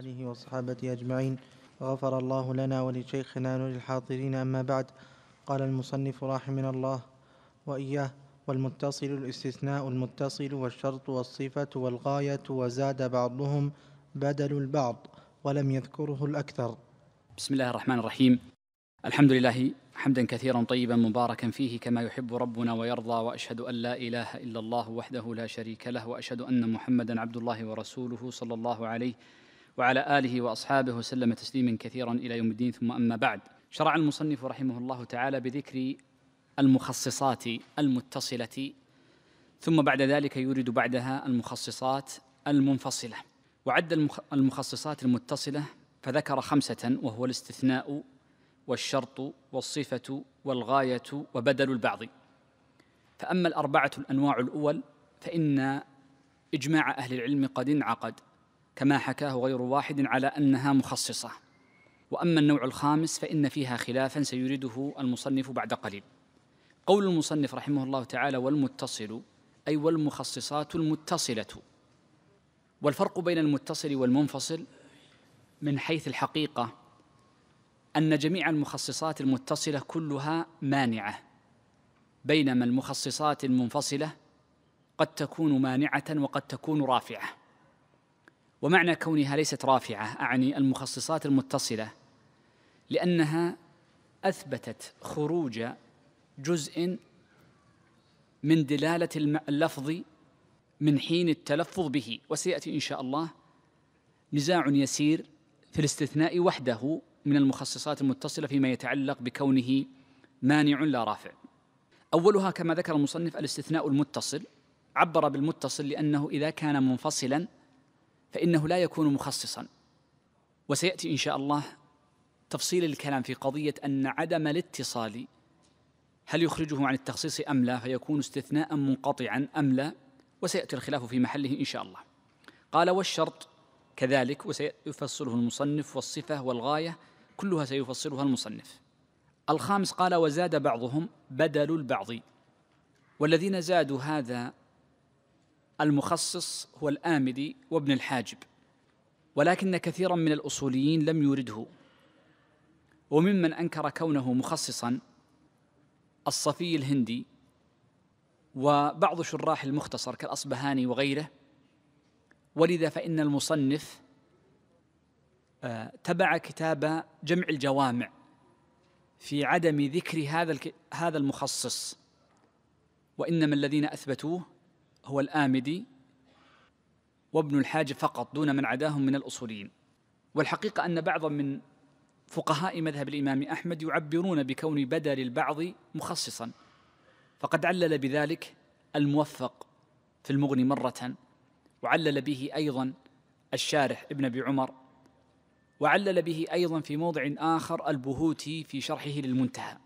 آله وصحابته أجمعين غفر الله لنا ولشيخنا وللحاضرين أما بعد قال المصنف رحمنا الله وإياه والمتصل الاستثناء المتصل والشرط والصفة والغاية وزاد بعضهم بدل البعض ولم يذكره الأكثر بسم الله الرحمن الرحيم الحمد لله حمدا كثيرا طيبا مباركا فيه كما يحب ربنا ويرضى واشهد ان لا اله الا الله وحده لا شريك له واشهد ان محمدا عبد الله ورسوله صلى الله عليه وعلى آله وأصحابه وسلم تسليما كثيرا إلى يوم الدين ثم أما بعد شرع المصنف رحمه الله تعالى بذكر المخصصات المتصلة ثم بعد ذلك يورد بعدها المخصصات المنفصلة وعد المخصصات المتصلة فذكر خمسة وهو الاستثناء والشرط والصفة والغاية وبدل البعض فأما الأربعة الأنواع الأول فإن إجماع أهل العلم قد انعقد كما حكاه غير واحد على انها مخصصه واما النوع الخامس فان فيها خلافا سيريده المصنف بعد قليل قول المصنف رحمه الله تعالى والمتصل اي والمخصصات المتصله والفرق بين المتصل والمنفصل من حيث الحقيقه ان جميع المخصصات المتصله كلها مانعه بينما المخصصات المنفصله قد تكون مانعه وقد تكون رافعه ومعنى كونها ليست رافعه اعني المخصصات المتصله لانها اثبتت خروج جزء من دلاله اللفظ من حين التلفظ به وسياتي ان شاء الله نزاع يسير في الاستثناء وحده من المخصصات المتصله فيما يتعلق بكونه مانع لا رافع اولها كما ذكر المصنف الاستثناء المتصل عبر بالمتصل لانه اذا كان منفصلا فإنه لا يكون مخصصا وسيأتي إن شاء الله تفصيل الكلام في قضية أن عدم الاتصال هل يخرجه عن التخصيص أم لا فيكون استثناء منقطعا أم لا وسيأتي الخلاف في محله إن شاء الله قال والشرط كذلك وسيفصله المصنف والصفة والغاية كلها سيفصلها المصنف الخامس قال وزاد بعضهم بدل البعض والذين زادوا هذا المخصص هو الآمدي وابن الحاجب ولكن كثيرا من الأصوليين لم يورده وممن أنكر كونه مخصصا الصفي الهندي وبعض شراح المختصر كالأصبهاني وغيره ولذا فإن المصنف آه، تبع كتاب جمع الجوامع في عدم ذكر هذا هذا المخصص وإنما الذين أثبتوه هو الآمدي وابن الحاج فقط دون من عداهم من الأصوليين والحقيقة أن بعضا من فقهاء مذهب الإمام أحمد يعبرون بكون بدل البعض مخصصا فقد علل بذلك الموفق في المغني مرة وعلل به أيضا الشارح ابن أبي عمر وعلل به أيضا في موضع آخر البهوتي في شرحه للمنتهى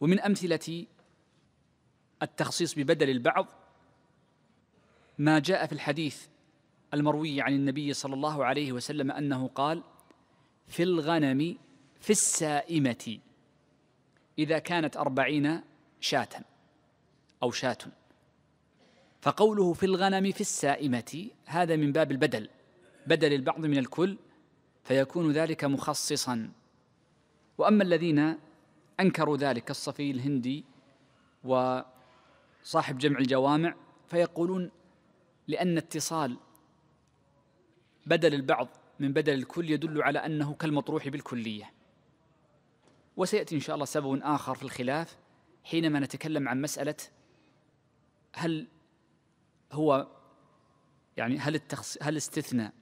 ومن أمثلة التخصيص ببدل البعض ما جاء في الحديث المروي عن النبي صلى الله عليه وسلم انه قال في الغنم في السائمه اذا كانت اربعين شاه او شاه فقوله في الغنم في السائمه هذا من باب البدل بدل البعض من الكل فيكون ذلك مخصصا واما الذين انكروا ذلك كالصفي الهندي وصاحب جمع الجوامع فيقولون لأن اتصال بدل البعض من بدل الكل يدل على أنه كالمطروح بالكلية وسيأتي إن شاء الله سبب آخر في الخلاف حينما نتكلم عن مسألة هل هو يعني هل التخص هل استثنى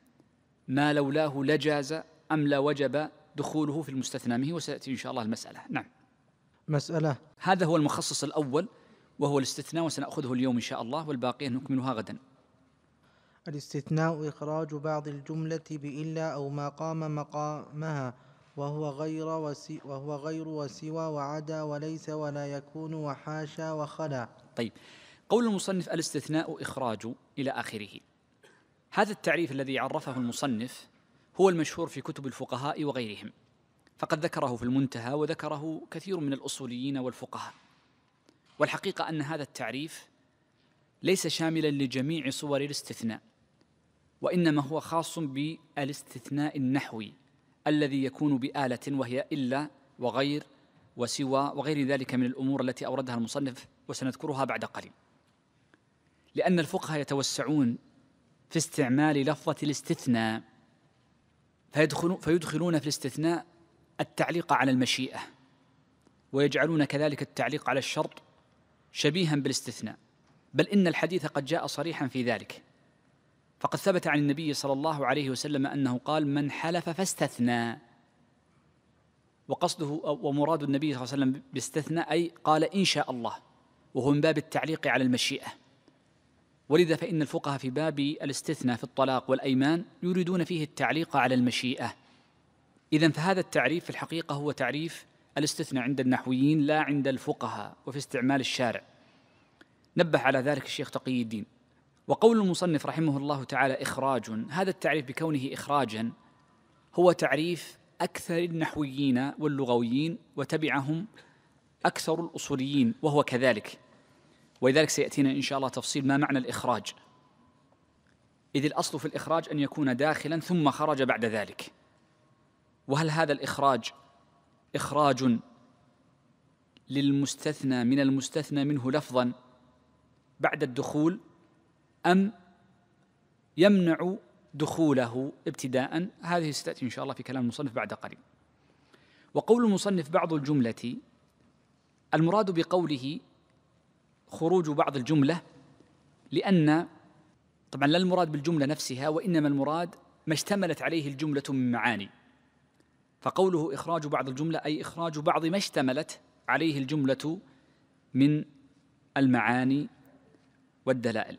ما لولاه لجاز أم لا وجب دخوله في المستثنى منه وسيأتي إن شاء الله المسألة نعم مسألة هذا هو المخصص الأول وهو الاستثناء وسنأخذه اليوم إن شاء الله والباقي نكملها غدا الاستثناء إخراج بعض الجملة بإلا أو ما قام مقامها وهو غير وسي وهو غير وسوى وعدا وليس ولا يكون وحاشا وخلا. طيب قول المصنف الاستثناء إخراج إلى آخره. هذا التعريف الذي عرفه المصنف هو المشهور في كتب الفقهاء وغيرهم. فقد ذكره في المنتهى وذكره كثير من الأصوليين والفقهاء. والحقيقة أن هذا التعريف ليس شاملا لجميع صور الاستثناء وإنما هو خاص بالاستثناء النحوي الذي يكون بآلة وهي إلا وغير وسوى وغير ذلك من الأمور التي أوردها المصنف وسنذكرها بعد قليل لأن الفقهاء يتوسعون في استعمال لفظة الاستثناء فيدخلون في الاستثناء التعليق على المشيئة ويجعلون كذلك التعليق على الشرط شبيها بالاستثناء بل إن الحديث قد جاء صريحا في ذلك فقد ثبت عن النبي صلى الله عليه وسلم انه قال من حلف فاستثنى وقصده ومراد النبي صلى الله عليه وسلم باستثنى اي قال ان شاء الله وهو من باب التعليق على المشيئه ولذا فان الفقهاء في باب الاستثناء في الطلاق والايمان يريدون فيه التعليق على المشيئه اذا فهذا التعريف في الحقيقه هو تعريف الاستثناء عند النحويين لا عند الفقهاء وفي استعمال الشارع نبه على ذلك الشيخ تقي الدين وقول المصنف رحمه الله تعالى إخراج هذا التعريف بكونه إخراجا هو تعريف أكثر النحويين واللغويين وتبعهم أكثر الأصوليين وهو كذلك ولذلك سيأتينا إن شاء الله تفصيل ما معنى الإخراج إذ الأصل في الإخراج أن يكون داخلا ثم خرج بعد ذلك وهل هذا الإخراج إخراج للمستثنى من المستثنى منه لفظا بعد الدخول أم يمنع دخوله ابتداء هذه ستأتي إن شاء الله في كلام المصنف بعد قليل وقول المصنف بعض الجملة المراد بقوله خروج بعض الجملة لأن طبعا لا المراد بالجملة نفسها وإنما المراد ما اشتملت عليه الجملة من معاني فقوله إخراج بعض الجملة أي إخراج بعض ما اشتملت عليه الجملة من المعاني والدلائل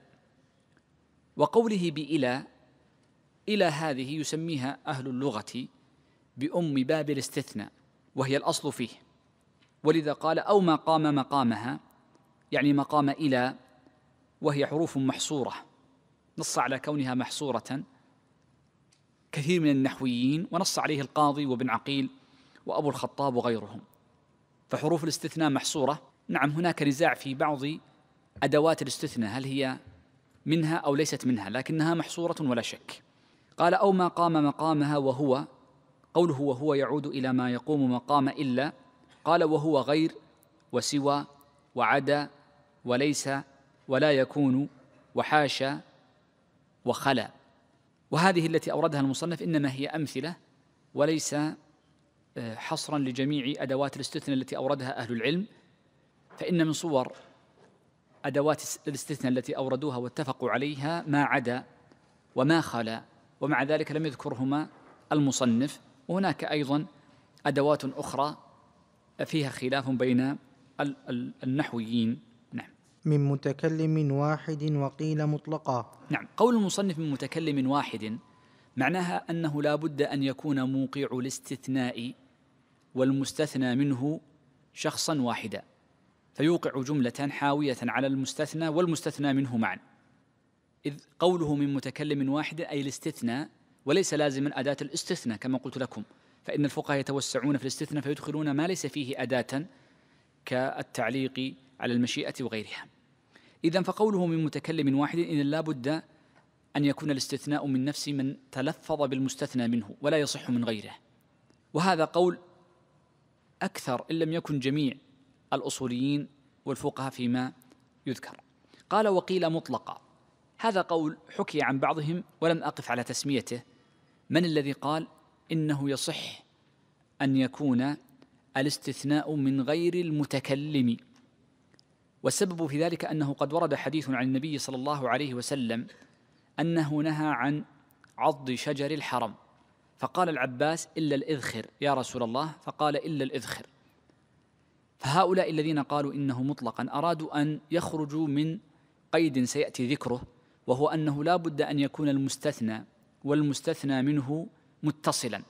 وقوله بإلى إلى هذه يسميها أهل اللغة بأم باب الاستثناء وهي الأصل فيه ولذا قال أو ما قام مقامها يعني مقام إلى وهي حروف محصورة نص على كونها محصورة كثير من النحويين ونص عليه القاضي وابن عقيل وأبو الخطاب وغيرهم فحروف الاستثناء محصورة نعم هناك نزاع في بعض أدوات الاستثناء هل هي منها أو ليست منها لكنها محصورة ولا شك قال أو ما قام مقامها وهو قوله وهو يعود إلى ما يقوم مقام إلا قال وهو غير وسوى وعدا وليس ولا يكون وحاشا وخلا وهذه التي أوردها المصنف إنما هي أمثلة وليس آه، حصرا لجميع أدوات الاستثناء التي أوردها أهل العلم فإن من صور أدوات الاستثناء التي أوردوها واتفقوا عليها ما عدا وما خلا ومع ذلك لم يذكرهما المصنف وهناك أيضا أدوات أخرى فيها خلاف بين النحويين نعم من متكلم واحد وقيل مطلقا نعم قول المصنف من متكلم واحد معناها أنه لا بد أن يكون موقع الاستثناء والمستثنى منه شخصا واحدا فيوقع جملة حاوية على المستثنى والمستثنى منه معا إذ قوله من متكلم واحد أي الاستثناء وليس لازما أداة الاستثناء كما قلت لكم فإن الفقهاء يتوسعون في الاستثناء فيدخلون ما ليس فيه أداة كالتعليق على المشيئة وغيرها إذا فقوله من متكلم واحد إذا لابد أن يكون الاستثناء من نفس من تلفظ بالمستثنى منه ولا يصح من غيره وهذا قول أكثر إن لم يكن جميع الأصوليين والفقهاء فيما يذكر قال وقيل مطلقا هذا قول حكي عن بعضهم ولم أقف على تسميته من الذي قال إنه يصح أن يكون الاستثناء من غير المتكلم والسبب في ذلك أنه قد ورد حديث عن النبي صلى الله عليه وسلم أنه نهى عن عض شجر الحرم فقال العباس إلا الإذخر يا رسول الله فقال إلا الإذخر فهؤلاء الذين قالوا انه مطلقا ارادوا ان يخرجوا من قيد سياتي ذكره وهو انه لا بد ان يكون المستثنى والمستثنى منه متصلا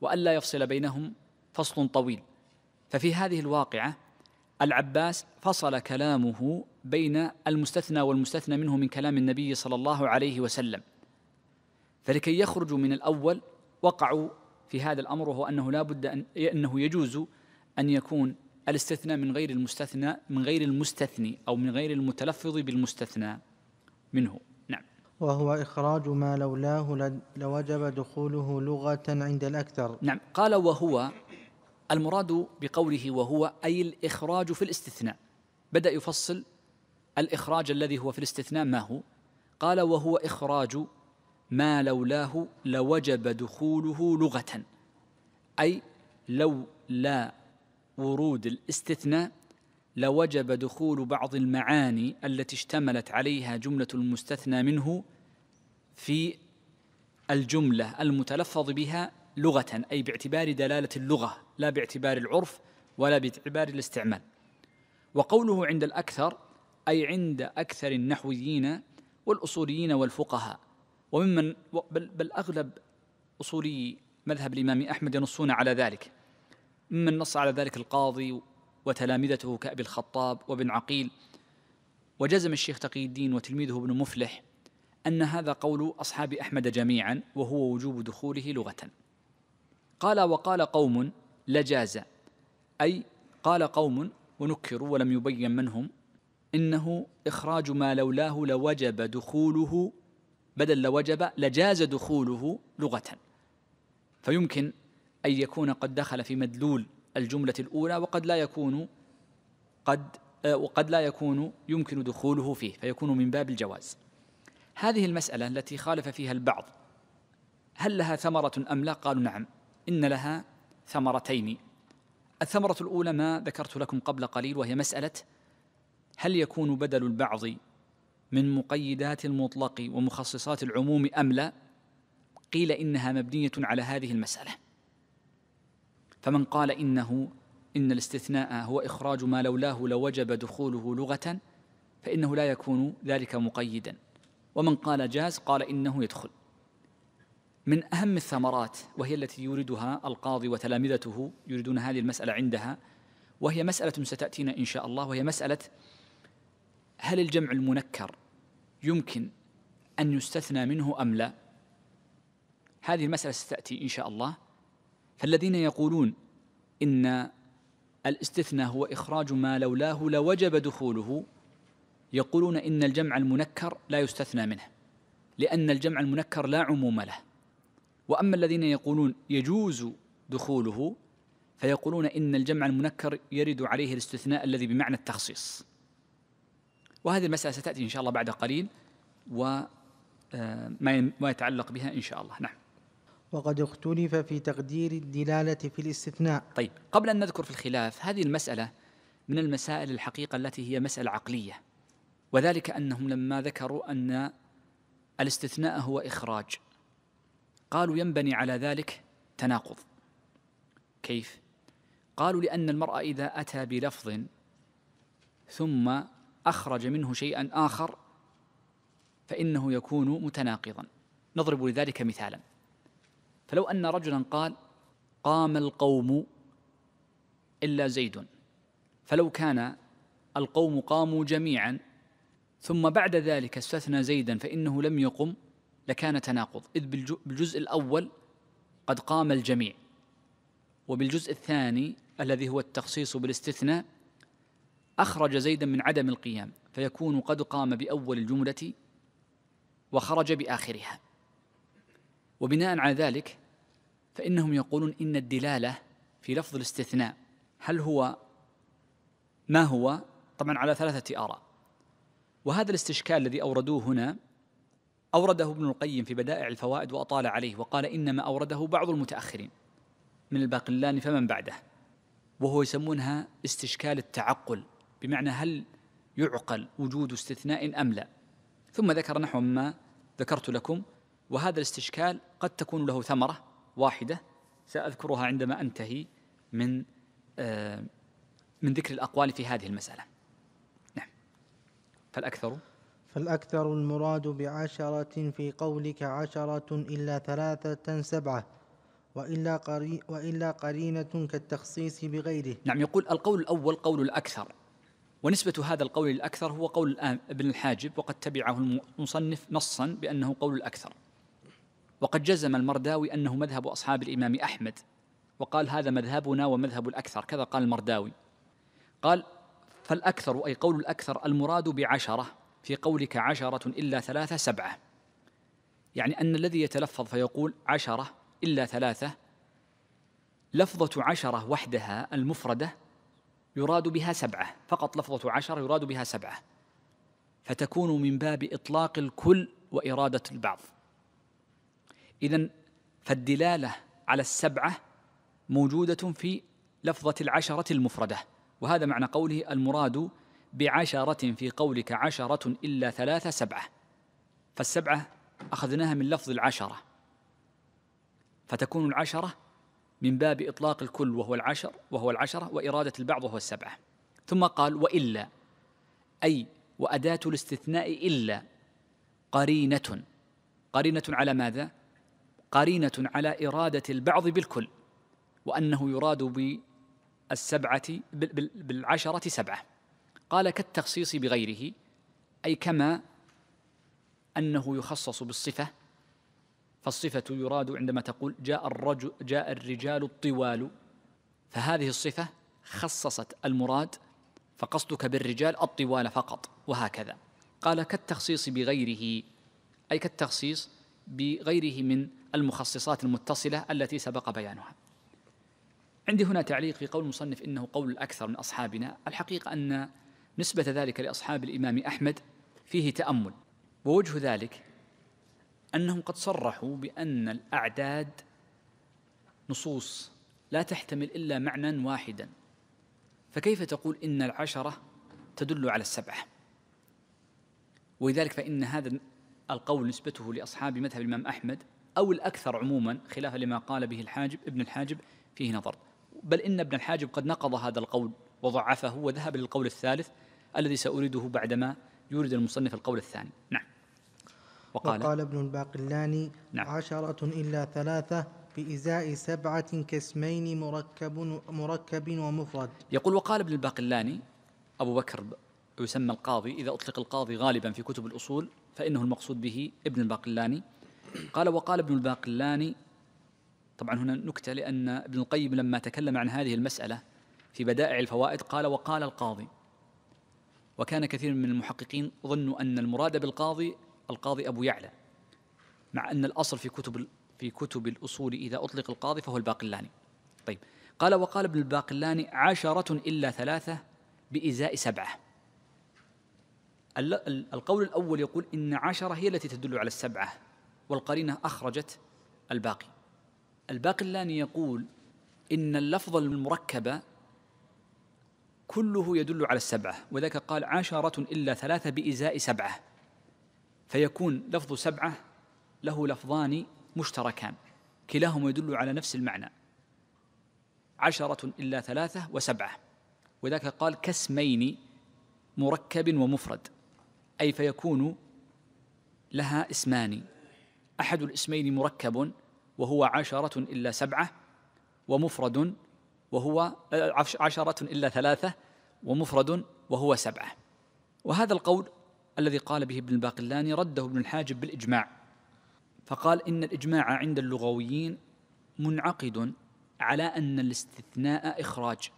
والا يفصل بينهم فصل طويل ففي هذه الواقعه العباس فصل كلامه بين المستثنى والمستثنى منه من كلام النبي صلى الله عليه وسلم فلكي يخرجوا من الاول وقعوا في هذا الامر وهو انه لا بد ان انه يجوز ان يكون الاستثناء من غير المستثنى من غير المستثني أو من غير المتلفظ بالمستثنى منه نعم وهو إخراج ما لولاه لوجب دخوله لغة عند الأكثر نعم قال وهو المراد بقوله وهو أي الإخراج في الاستثناء بدأ يفصل الإخراج الذي هو في الاستثناء ما هو قال وهو إخراج ما لولاه لوجب دخوله لغة أي لو لا ورود الاستثناء لوجب دخول بعض المعاني التي اشتملت عليها جملة المستثنى منه في الجملة المتلفظ بها لغة أي باعتبار دلالة اللغة لا باعتبار العرف ولا باعتبار الاستعمال وقوله عند الأكثر أي عند أكثر النحويين والأصوليين والفقهاء وممن بل, بل أغلب أصولي مذهب الإمام أحمد ينصون على ذلك ممن نص على ذلك القاضي وتلامذته كأبي الخطاب وابن عقيل وجزم الشيخ تقي الدين وتلميذه ابن مفلح أن هذا قول أصحاب أحمد جميعا وهو وجوب دخوله لغة قال وقال قوم لجاز أي قال قوم ونكروا ولم يبين من هم إنه إخراج ما لولاه لوجب دخوله بدل لوجب لجاز دخوله لغة فيمكن أن يكون قد دخل في مدلول الجملة الأولى وقد لا يكون قد آه، وقد لا يكون يمكن دخوله فيه فيكون من باب الجواز هذه المسألة التي خالف فيها البعض هل لها ثمرة أم لا قالوا نعم إن لها ثمرتين الثمرة الأولى ما ذكرت لكم قبل قليل وهي مسألة هل يكون بدل البعض من مقيدات المطلق ومخصصات العموم أم لا قيل إنها مبنية على هذه المسألة فمن قال إنه إن الاستثناء هو إخراج ما لولاه لوجب دخوله لغة فإنه لا يكون ذلك مقيدا ومن قال جاز قال إنه يدخل من أهم الثمرات وهي التي يوردها القاضي وتلامذته يريدون هذه المسألة عندها وهي مسألة ستأتينا إن شاء الله وهي مسألة هل الجمع المنكر يمكن أن يستثنى منه أم لا هذه المسألة ستأتي إن شاء الله فالذين يقولون إن الاستثناء هو إخراج ما لولاه لوجب دخوله يقولون إن الجمع المنكر لا يستثنى منه لأن الجمع المنكر لا عموم له وأما الذين يقولون يجوز دخوله فيقولون إن الجمع المنكر يرد عليه الاستثناء الذي بمعنى التخصيص وهذه المسألة ستأتي إن شاء الله بعد قليل وما آه، يتعلق بها إن شاء الله نعم وقد اختلف في تقدير الدلالة في الاستثناء طيب قبل أن نذكر في الخلاف هذه المسألة من المسائل الحقيقة التي هي مسألة عقلية وذلك أنهم لما ذكروا أن الاستثناء هو إخراج قالوا ينبني على ذلك تناقض كيف؟ قالوا لأن المرأة إذا أتى بلفظ ثم أخرج منه شيئا آخر فإنه يكون متناقضا نضرب لذلك مثالا فلو أن رجلا قال قام القوم إلا زيد فلو كان القوم قاموا جميعا ثم بعد ذلك استثنى زيدا فإنه لم يقم لكان تناقض إذ بالجزء الأول قد قام الجميع وبالجزء الثاني الذي هو التخصيص بالاستثناء أخرج زيدا من عدم القيام فيكون قد قام بأول الجملة وخرج بآخرها وبناء على ذلك فإنهم يقولون إن الدلالة في لفظ الاستثناء هل هو ما هو طبعا على ثلاثة آراء وهذا الاستشكال الذي أوردوه هنا أورده ابن القيم في بدائع الفوائد وأطال عليه وقال إنما أورده بعض المتأخرين من الباقلان فمن بعده وهو يسمونها استشكال التعقل بمعنى هل يعقل وجود استثناء أم لا ثم ذكر نحو ما ذكرت لكم وهذا الاستشكال قد تكون له ثمرة واحدة سأذكرها عندما أنتهي من آه، من ذكر الأقوال في هذه المسألة نعم فالأكثر فالأكثر المراد بعشرة في قولك عشرة إلا ثلاثة سبعة وإلا, قري وإلا قرينة كالتخصيص بغيره نعم يقول القول الأول قول الأكثر ونسبة هذا القول الأكثر هو قول آه، ابن الحاجب وقد تبعه المصنف نصا بأنه قول الأكثر وقد جزم المرداوي أنه مذهب أصحاب الإمام أحمد وقال هذا مذهبنا ومذهب الأكثر كذا قال المرداوي قال فالأكثر أي قول الأكثر المراد بعشرة في قولك عشرة إلا ثلاثة سبعة يعني أن الذي يتلفظ فيقول عشرة إلا ثلاثة لفظة عشرة وحدها المفردة يراد بها سبعة فقط لفظة عشرة يراد بها سبعة فتكون من باب إطلاق الكل وإرادة البعض إذا فالدلالة على السبعة موجودة في لفظة العشرة المفردة وهذا معنى قوله المراد بعشرة في قولك عشرة إلا ثلاثة سبعة فالسبعة أخذناها من لفظ العشرة فتكون العشرة من باب إطلاق الكل وهو العشر وهو العشرة وإرادة البعض وهو السبعة ثم قال وإلا أي وأداة الاستثناء إلا قرينة قرينة على ماذا؟ قرينه على اراده البعض بالكل وانه يراد بالسبعه بالعشره سبعه قال كالتخصيص بغيره اي كما انه يخصص بالصفه فالصفه يراد عندما تقول جاء الرجل جاء الرجال الطوال فهذه الصفه خصصت المراد فقصدك بالرجال الطوال فقط وهكذا قال كالتخصيص بغيره اي كالتخصيص بغيره من المخصصات المتصلة التي سبق بيانها عندي هنا تعليق في قول المصنف إنه قول الأكثر من أصحابنا الحقيقة أن نسبة ذلك لأصحاب الإمام أحمد فيه تأمل ووجه ذلك أنهم قد صرحوا بأن الأعداد نصوص لا تحتمل إلا معنى واحدا فكيف تقول إن العشرة تدل على السبعة ولذلك فإن هذا القول نسبته لأصحاب مذهب الإمام أحمد أو الأكثر عموما خلافا لما قال به الحاجب ابن الحاجب فيه نظر بل إن ابن الحاجب قد نقض هذا القول وضعفه وذهب للقول الثالث الذي سأريده بعدما يورد المصنف القول الثاني نعم وقال, وقال ابن الباقلاني نعم عشرة إلا ثلاثة بإزاء سبعة كاسمين مركب مركب ومفرد يقول وقال ابن الباقلاني أبو بكر يسمى القاضي إذا أطلق القاضي غالبا في كتب الأصول فإنه المقصود به ابن الباقلاني قال وقال ابن الباقلاني طبعا هنا نكتة لأن ابن القيم لما تكلم عن هذه المسألة في بدائع الفوائد قال وقال القاضي وكان كثير من المحققين ظنوا أن المراد بالقاضي القاضي أبو يعلى مع أن الأصل في كتب في كتب الأصول إذا أطلق القاضي فهو الباقلاني طيب قال وقال ابن الباقلاني عشرة إلا ثلاثة بإزاء سبعة القول الأول يقول إن عشرة هي التي تدل على السبعة والقرينة أخرجت الباقي الباقي اللاني يقول إن اللفظ المركب كله يدل على السبعة وذاك قال عشرة إلا ثلاثة بإزاء سبعة فيكون لفظ سبعة له لفظان مشتركان كلاهما يدل على نفس المعنى عشرة إلا ثلاثة وسبعة وذاك قال كسمين مركب ومفرد أي فيكون لها اسمان أحد الاسمين مركب وهو عشرة إلا سبعة ومفرد وهو آه، عشرة إلا ثلاثة ومفرد وهو سبعة وهذا القول الذي قال به ابن الباقلاني رده ابن الحاجب بالإجماع فقال إن الإجماع عند اللغويين منعقد على أن الاستثناء إخراج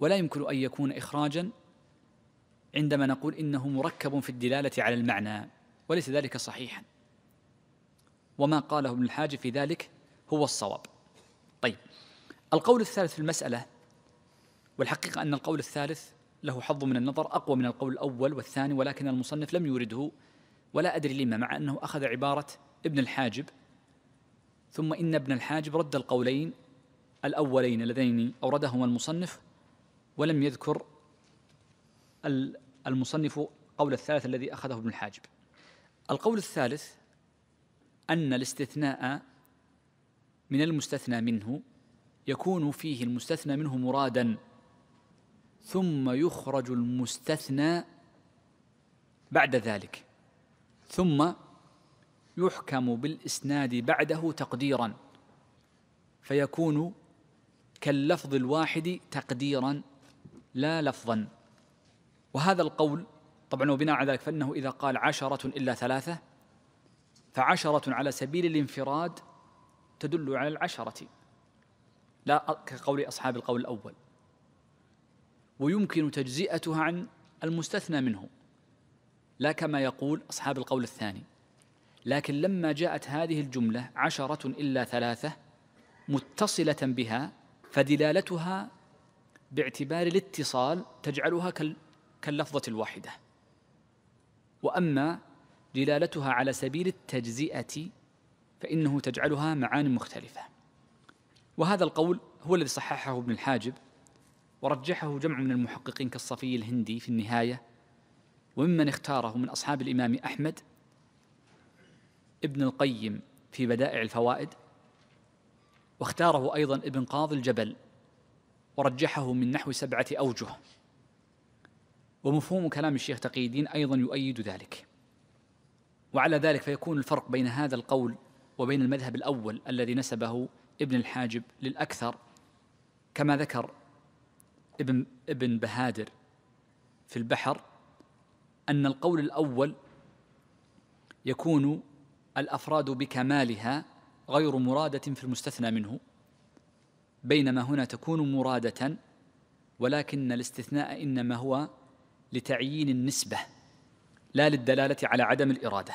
ولا يمكن أن يكون إخراجا عندما نقول انه مركب في الدلاله على المعنى وليس ذلك صحيحا وما قاله ابن الحاج في ذلك هو الصواب طيب القول الثالث في المساله والحقيقه ان القول الثالث له حظ من النظر اقوى من القول الاول والثاني ولكن المصنف لم يورده ولا ادري لما مع انه اخذ عباره ابن الحاجب ثم ان ابن الحاجب رد القولين الاولين اللذين اوردهما المصنف ولم يذكر المصنف قول الثالث الذي أخذه ابن الحاجب القول الثالث أن الاستثناء من المستثنى منه يكون فيه المستثنى منه مرادا ثم يخرج المستثنى بعد ذلك ثم يحكم بالاسناد بعده تقديرا فيكون كاللفظ الواحد تقديرا لا لفظا وهذا القول طبعا وبناء على ذلك فانه اذا قال عشره الا ثلاثه فعشره على سبيل الانفراد تدل على العشره لا كقول اصحاب القول الاول ويمكن تجزئتها عن المستثنى منه لا كما يقول اصحاب القول الثاني لكن لما جاءت هذه الجمله عشره الا ثلاثه متصله بها فدلالتها باعتبار الاتصال تجعلها كاللفظة الواحدة وأما دلالتها على سبيل التجزئة فإنه تجعلها معان مختلفة وهذا القول هو الذي صححه ابن الحاجب ورجحه جمع من المحققين كالصفي الهندي في النهاية وممن اختاره من أصحاب الإمام أحمد ابن القيم في بدائع الفوائد واختاره أيضا ابن قاضي الجبل ورجحه من نحو سبعة أوجه ومفهوم كلام الشيخ تقي الدين أيضا يؤيد ذلك وعلى ذلك فيكون الفرق بين هذا القول وبين المذهب الأول الذي نسبه ابن الحاجب للأكثر كما ذكر ابن ابن بهادر في البحر أن القول الأول يكون الأفراد بكمالها غير مرادة في المستثنى منه بينما هنا تكون مرادة ولكن الاستثناء إنما هو لتعيين النسبة لا للدلالة على عدم الإرادة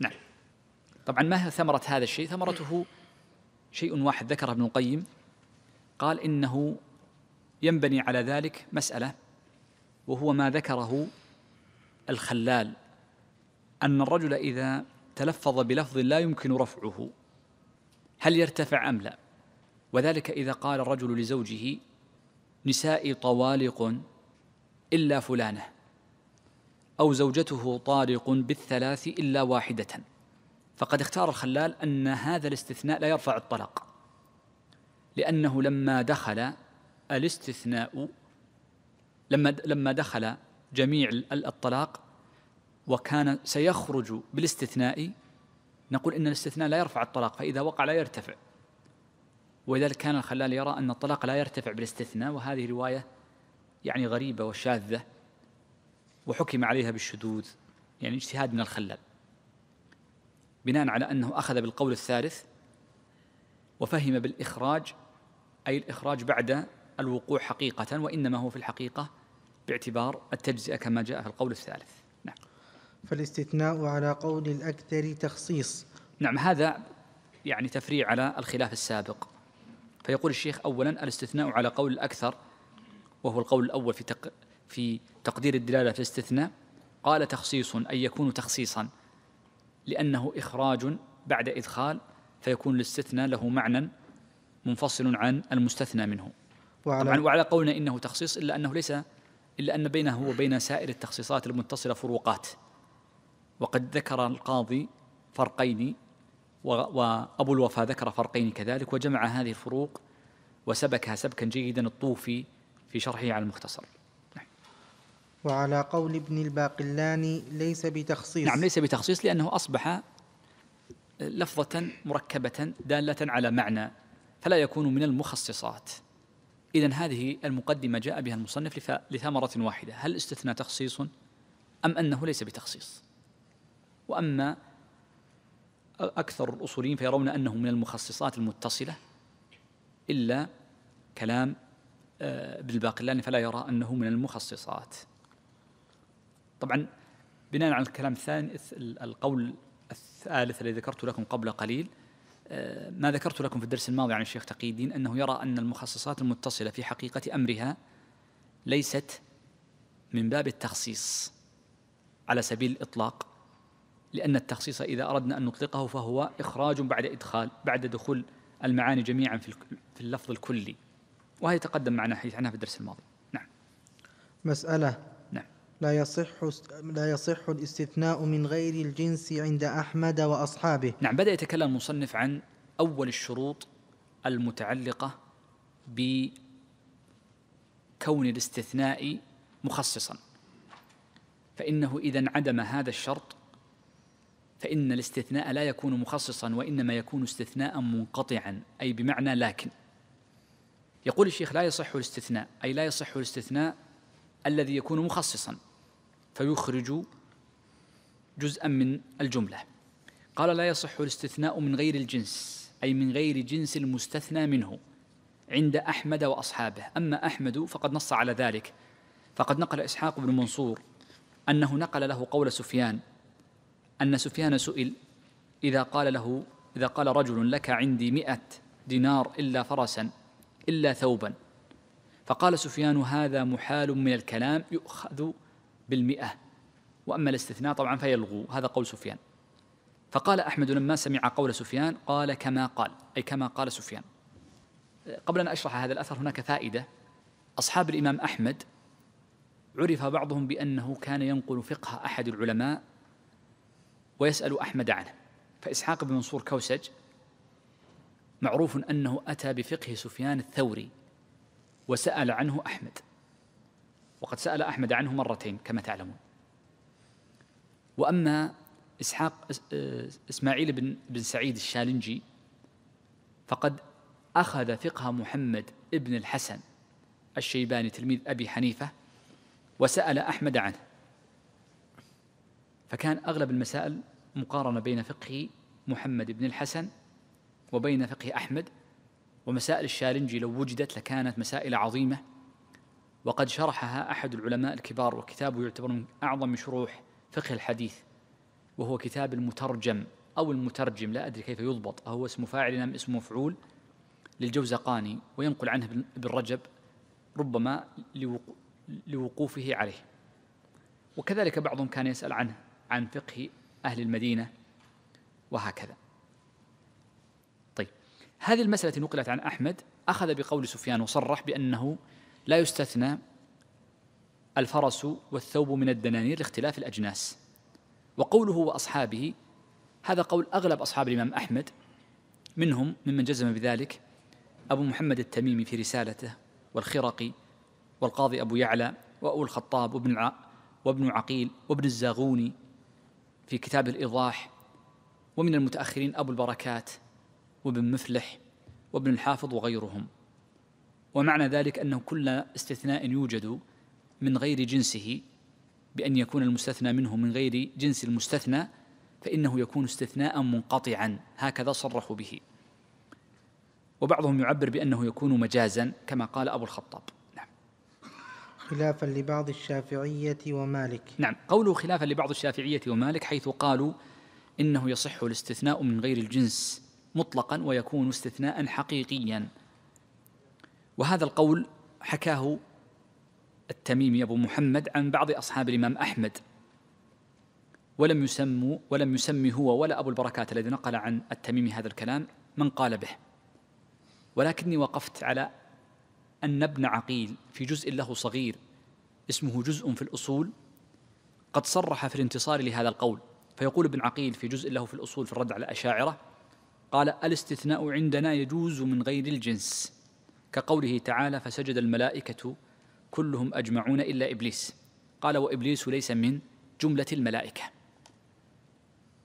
نعم طبعا ما هي ثمرة هذا الشيء ثمرته شيء واحد ذكره ابن القيم قال إنه ينبني على ذلك مسألة وهو ما ذكره الخلال أن الرجل إذا تلفظ بلفظ لا يمكن رفعه هل يرتفع أم لا وذلك إذا قال الرجل لزوجه نسائي طوالق إلا فلانة أو زوجته طارق بالثلاث إلا واحدة فقد اختار الخلال أن هذا الاستثناء لا يرفع الطلاق لأنه لما دخل الاستثناء لما لما دخل جميع الطلاق وكان سيخرج بالاستثناء نقول ان الاستثناء لا يرفع الطلاق فاذا وقع لا يرتفع ولذلك كان الخلال يرى ان الطلاق لا يرتفع بالاستثناء وهذه روايه يعني غريبة وشاذة وحكم عليها بالشذوذ يعني اجتهاد من الخلال بناء على أنه أخذ بالقول الثالث وفهم بالإخراج أي الإخراج بعد الوقوع حقيقة وإنما هو في الحقيقة باعتبار التجزئة كما جاء في القول الثالث نعم فالاستثناء على قول الأكثر تخصيص نعم هذا يعني تفريع على الخلاف السابق فيقول الشيخ أولا الاستثناء على قول الأكثر وهو القول الأول في تق في تقدير الدلالة في الاستثناء قال تخصيص أي يكون تخصيصا لأنه إخراج بعد إدخال فيكون الاستثناء له معنى منفصل عن المستثنى منه وعلى طبعا وعلى قولنا إنه تخصيص إلا أنه ليس إلا أن بينه وبين سائر التخصيصات المتصلة فروقات وقد ذكر القاضي فرقين وأبو الوفا ذكر فرقين كذلك وجمع هذه الفروق وسبكها سبكا جيدا الطوفي في شرحه على المختصر نعم. وعلى قول ابن الباقلاني ليس بتخصيص نعم ليس بتخصيص لأنه أصبح لفظة مركبة دالة على معنى فلا يكون من المخصصات إذا هذه المقدمة جاء بها المصنف لثمرة واحدة هل استثنى تخصيص أم أنه ليس بتخصيص وأما أكثر الأصوليين فيرون أنه من المخصصات المتصلة إلا كلام آه، بالباقلاني فلا يرى أنه من المخصصات طبعا بناء على الكلام الثاني القول الثالث الذي ذكرت لكم قبل قليل آه، ما ذكرت لكم في الدرس الماضي عن الشيخ تقي الدين أنه يرى أن المخصصات المتصلة في حقيقة أمرها ليست من باب التخصيص على سبيل الإطلاق لأن التخصيص إذا أردنا أن نطلقه فهو إخراج بعد إدخال بعد دخول المعاني جميعا في اللفظ الكلي وهذا تقدم معنا حديث عنها في الدرس الماضي نعم مسألة نعم لا يصح لا يصح الاستثناء من غير الجنس عند أحمد وأصحابه نعم بدأ يتكلم المصنف عن أول الشروط المتعلقة بكون الاستثناء مخصصا فإنه إذا انعدم هذا الشرط فإن الاستثناء لا يكون مخصصا وإنما يكون استثناء منقطعا أي بمعنى لكن يقول الشيخ لا يصح الاستثناء أي لا يصح الاستثناء الذي يكون مخصصا فيخرج جزءا من الجملة قال لا يصح الاستثناء من غير الجنس أي من غير جنس المستثنى منه عند أحمد وأصحابه أما أحمد فقد نص على ذلك فقد نقل إسحاق بن منصور أنه نقل له قول سفيان أن سفيان سئل إذا قال له إذا قال رجل لك عندي مئة دينار إلا فرسا إلا ثوبا فقال سفيان هذا محال من الكلام يؤخذ بالمئة وأما الاستثناء طبعا فيلغو هذا قول سفيان فقال أحمد لما سمع قول سفيان قال كما قال أي كما قال سفيان قبل أن أشرح هذا الأثر هناك فائدة أصحاب الإمام أحمد عرف بعضهم بأنه كان ينقل فقه أحد العلماء ويسأل أحمد عنه فإسحاق بن منصور كوسج معروف أنه أتى بفقه سفيان الثوري وسأل عنه أحمد وقد سأل أحمد عنه مرتين كما تعلمون وأما إسحاق إسماعيل بن, بن سعيد الشالنجي فقد أخذ فقه محمد ابن الحسن الشيباني تلميذ أبي حنيفة وسأل أحمد عنه فكان أغلب المسائل مقارنة بين فقه محمد بن الحسن وبين فقه أحمد ومسائل الشارنجي لو وجدت لكانت مسائل عظيمة وقد شرحها أحد العلماء الكبار وكتابه يعتبر من أعظم شروح فقه الحديث وهو كتاب المترجم أو المترجم لا أدري كيف يضبط أهو اسم فاعل أم اسم مفعول للجوزقاني وينقل عنه ابن رجب ربما لوقوفه عليه وكذلك بعضهم كان يسأل عنه عن فقه أهل المدينة وهكذا هذه المسألة التي نقلت عن أحمد أخذ بقول سفيان وصرح بأنه لا يستثنى الفرس والثوب من الدنانير لاختلاف الأجناس وقوله وأصحابه هذا قول أغلب أصحاب الإمام أحمد منهم ممن جزم بذلك أبو محمد التميمي في رسالته والخرقي والقاضي أبو يعلى وأبو الخطاب وابن وابن عقيل وابن الزاغوني في كتاب الإيضاح ومن المتأخرين أبو البركات وابن مفلح وابن الحافظ وغيرهم ومعنى ذلك أنه كل استثناء يوجد من غير جنسه بأن يكون المستثنى منه من غير جنس المستثنى فإنه يكون استثناء منقطعا هكذا صرحوا به وبعضهم يعبر بأنه يكون مجازا كما قال أبو الخطاب نعم خلافا لبعض الشافعية ومالك نعم قوله خلافا لبعض الشافعية ومالك حيث قالوا إنه يصح الاستثناء من غير الجنس مطلقا ويكون استثناء حقيقيا وهذا القول حكاه التميمي أبو محمد عن بعض أصحاب الإمام أحمد ولم يسموا ولم يسمي هو ولا أبو البركات الذي نقل عن التميمي هذا الكلام من قال به ولكني وقفت على أن ابن عقيل في جزء له صغير اسمه جزء في الأصول قد صرح في الانتصار لهذا القول فيقول ابن عقيل في جزء له في الأصول في الرد على الأشاعرة قال الاستثناء عندنا يجوز من غير الجنس كقوله تعالى فسجد الملائكة كلهم أجمعون إلا إبليس قال وإبليس ليس من جملة الملائكة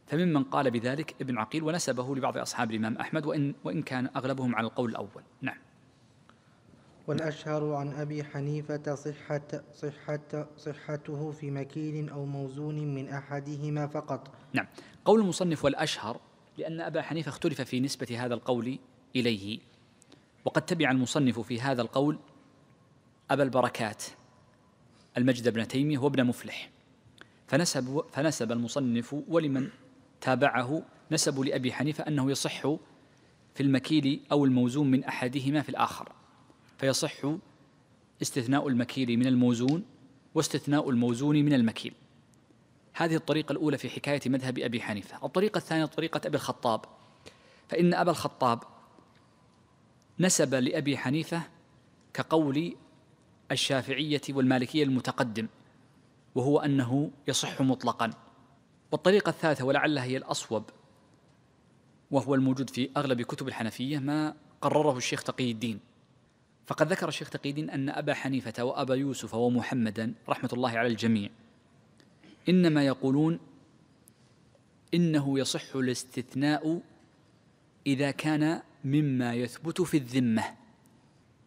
فممن قال بذلك ابن عقيل ونسبه لبعض أصحاب الإمام أحمد وإن, وإن كان أغلبهم على القول الأول نعم والأشهر عن أبي حنيفة صحة, صحة صحته في مكيل أو موزون من أحدهما فقط نعم قول المصنف والأشهر لأن أبا حنيفة اختلف في نسبة هذا القول إليه وقد تبع المصنف في هذا القول أبا البركات المجد بن تيمية وابن مفلح فنسب, فنسب المصنف ولمن تابعه نسبوا لأبي حنيفة أنه يصح في المكيل أو الموزون من أحدهما في الآخر فيصح استثناء المكيل من الموزون واستثناء الموزون من المكيل هذه الطريقة الأولى في حكاية مذهب أبي حنيفة الطريقة الثانية طريقة أبي الخطاب فإن أبا الخطاب نسب لأبي حنيفة كقول الشافعية والمالكية المتقدم وهو أنه يصح مطلقا والطريقة الثالثة ولعلها هي الأصوب وهو الموجود في أغلب كتب الحنفية ما قرره الشيخ تقي الدين فقد ذكر الشيخ تقي الدين أن أبا حنيفة وأبا يوسف ومحمدا رحمة الله على الجميع إنما يقولون إنه يصح الاستثناء إذا كان مما يثبت في الذمة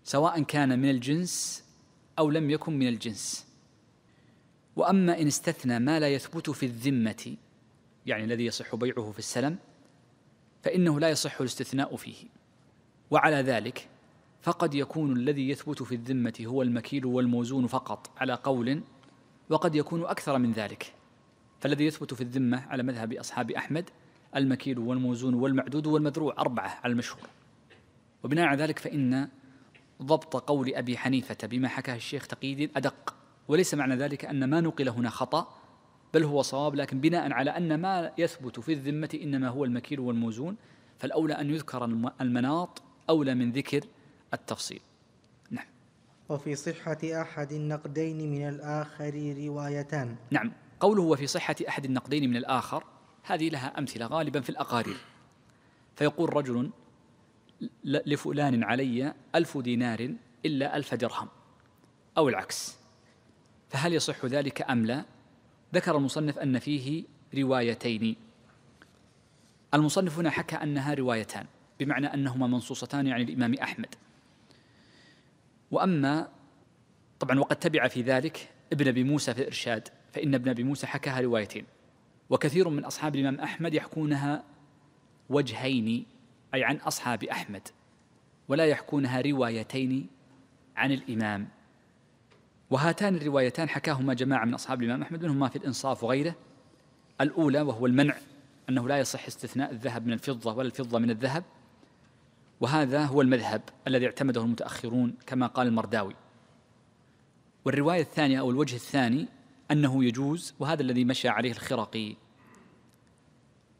سواء كان من الجنس أو لم يكن من الجنس وأما إن استثنى ما لا يثبت في الذمة يعني الذي يصح بيعه في السلم فإنه لا يصح الاستثناء فيه وعلى ذلك فقد يكون الذي يثبت في الذمة هو المكيل والموزون فقط على قول وقد يكون أكثر من ذلك فالذي يثبت في الذمة على مذهب أصحاب أحمد المكيل والموزون والمعدود والمذروع أربعة على المشهور وبناء على ذلك فإن ضبط قول أبي حنيفة بما حكاه الشيخ تقييد أدق وليس معنى ذلك أن ما نقل هنا خطأ بل هو صواب لكن بناء على أن ما يثبت في الذمة إنما هو المكيل والموزون فالأولى أن يذكر المناط أولى من ذكر التفصيل وفي صحة أحد النقدين من الآخر روايتان نعم قوله وفي صحة أحد النقدين من الآخر هذه لها أمثلة غالبا في الأقارير فيقول رجل لفلان علي ألف دينار إلا ألف درهم أو العكس فهل يصح ذلك أم لا ذكر المصنف أن فيه روايتين المصنف هنا حكى أنها روايتان بمعنى أنهما منصوصتان عن الإمام أحمد وأما طبعا وقد تبع في ذلك ابن أبي موسى في الإرشاد فإن ابن أبي موسى حكاها روايتين وكثير من أصحاب الإمام أحمد يحكونها وجهين أي عن أصحاب أحمد ولا يحكونها روايتين عن الإمام وهاتان الروايتان حكاهما جماعة من أصحاب الإمام أحمد منهم ما في الإنصاف وغيره الأولى وهو المنع أنه لا يصح استثناء الذهب من الفضة ولا الفضة من الذهب وهذا هو المذهب الذي اعتمده المتأخرون كما قال المرداوي والرواية الثانية أو الوجه الثاني أنه يجوز وهذا الذي مشى عليه الخرقي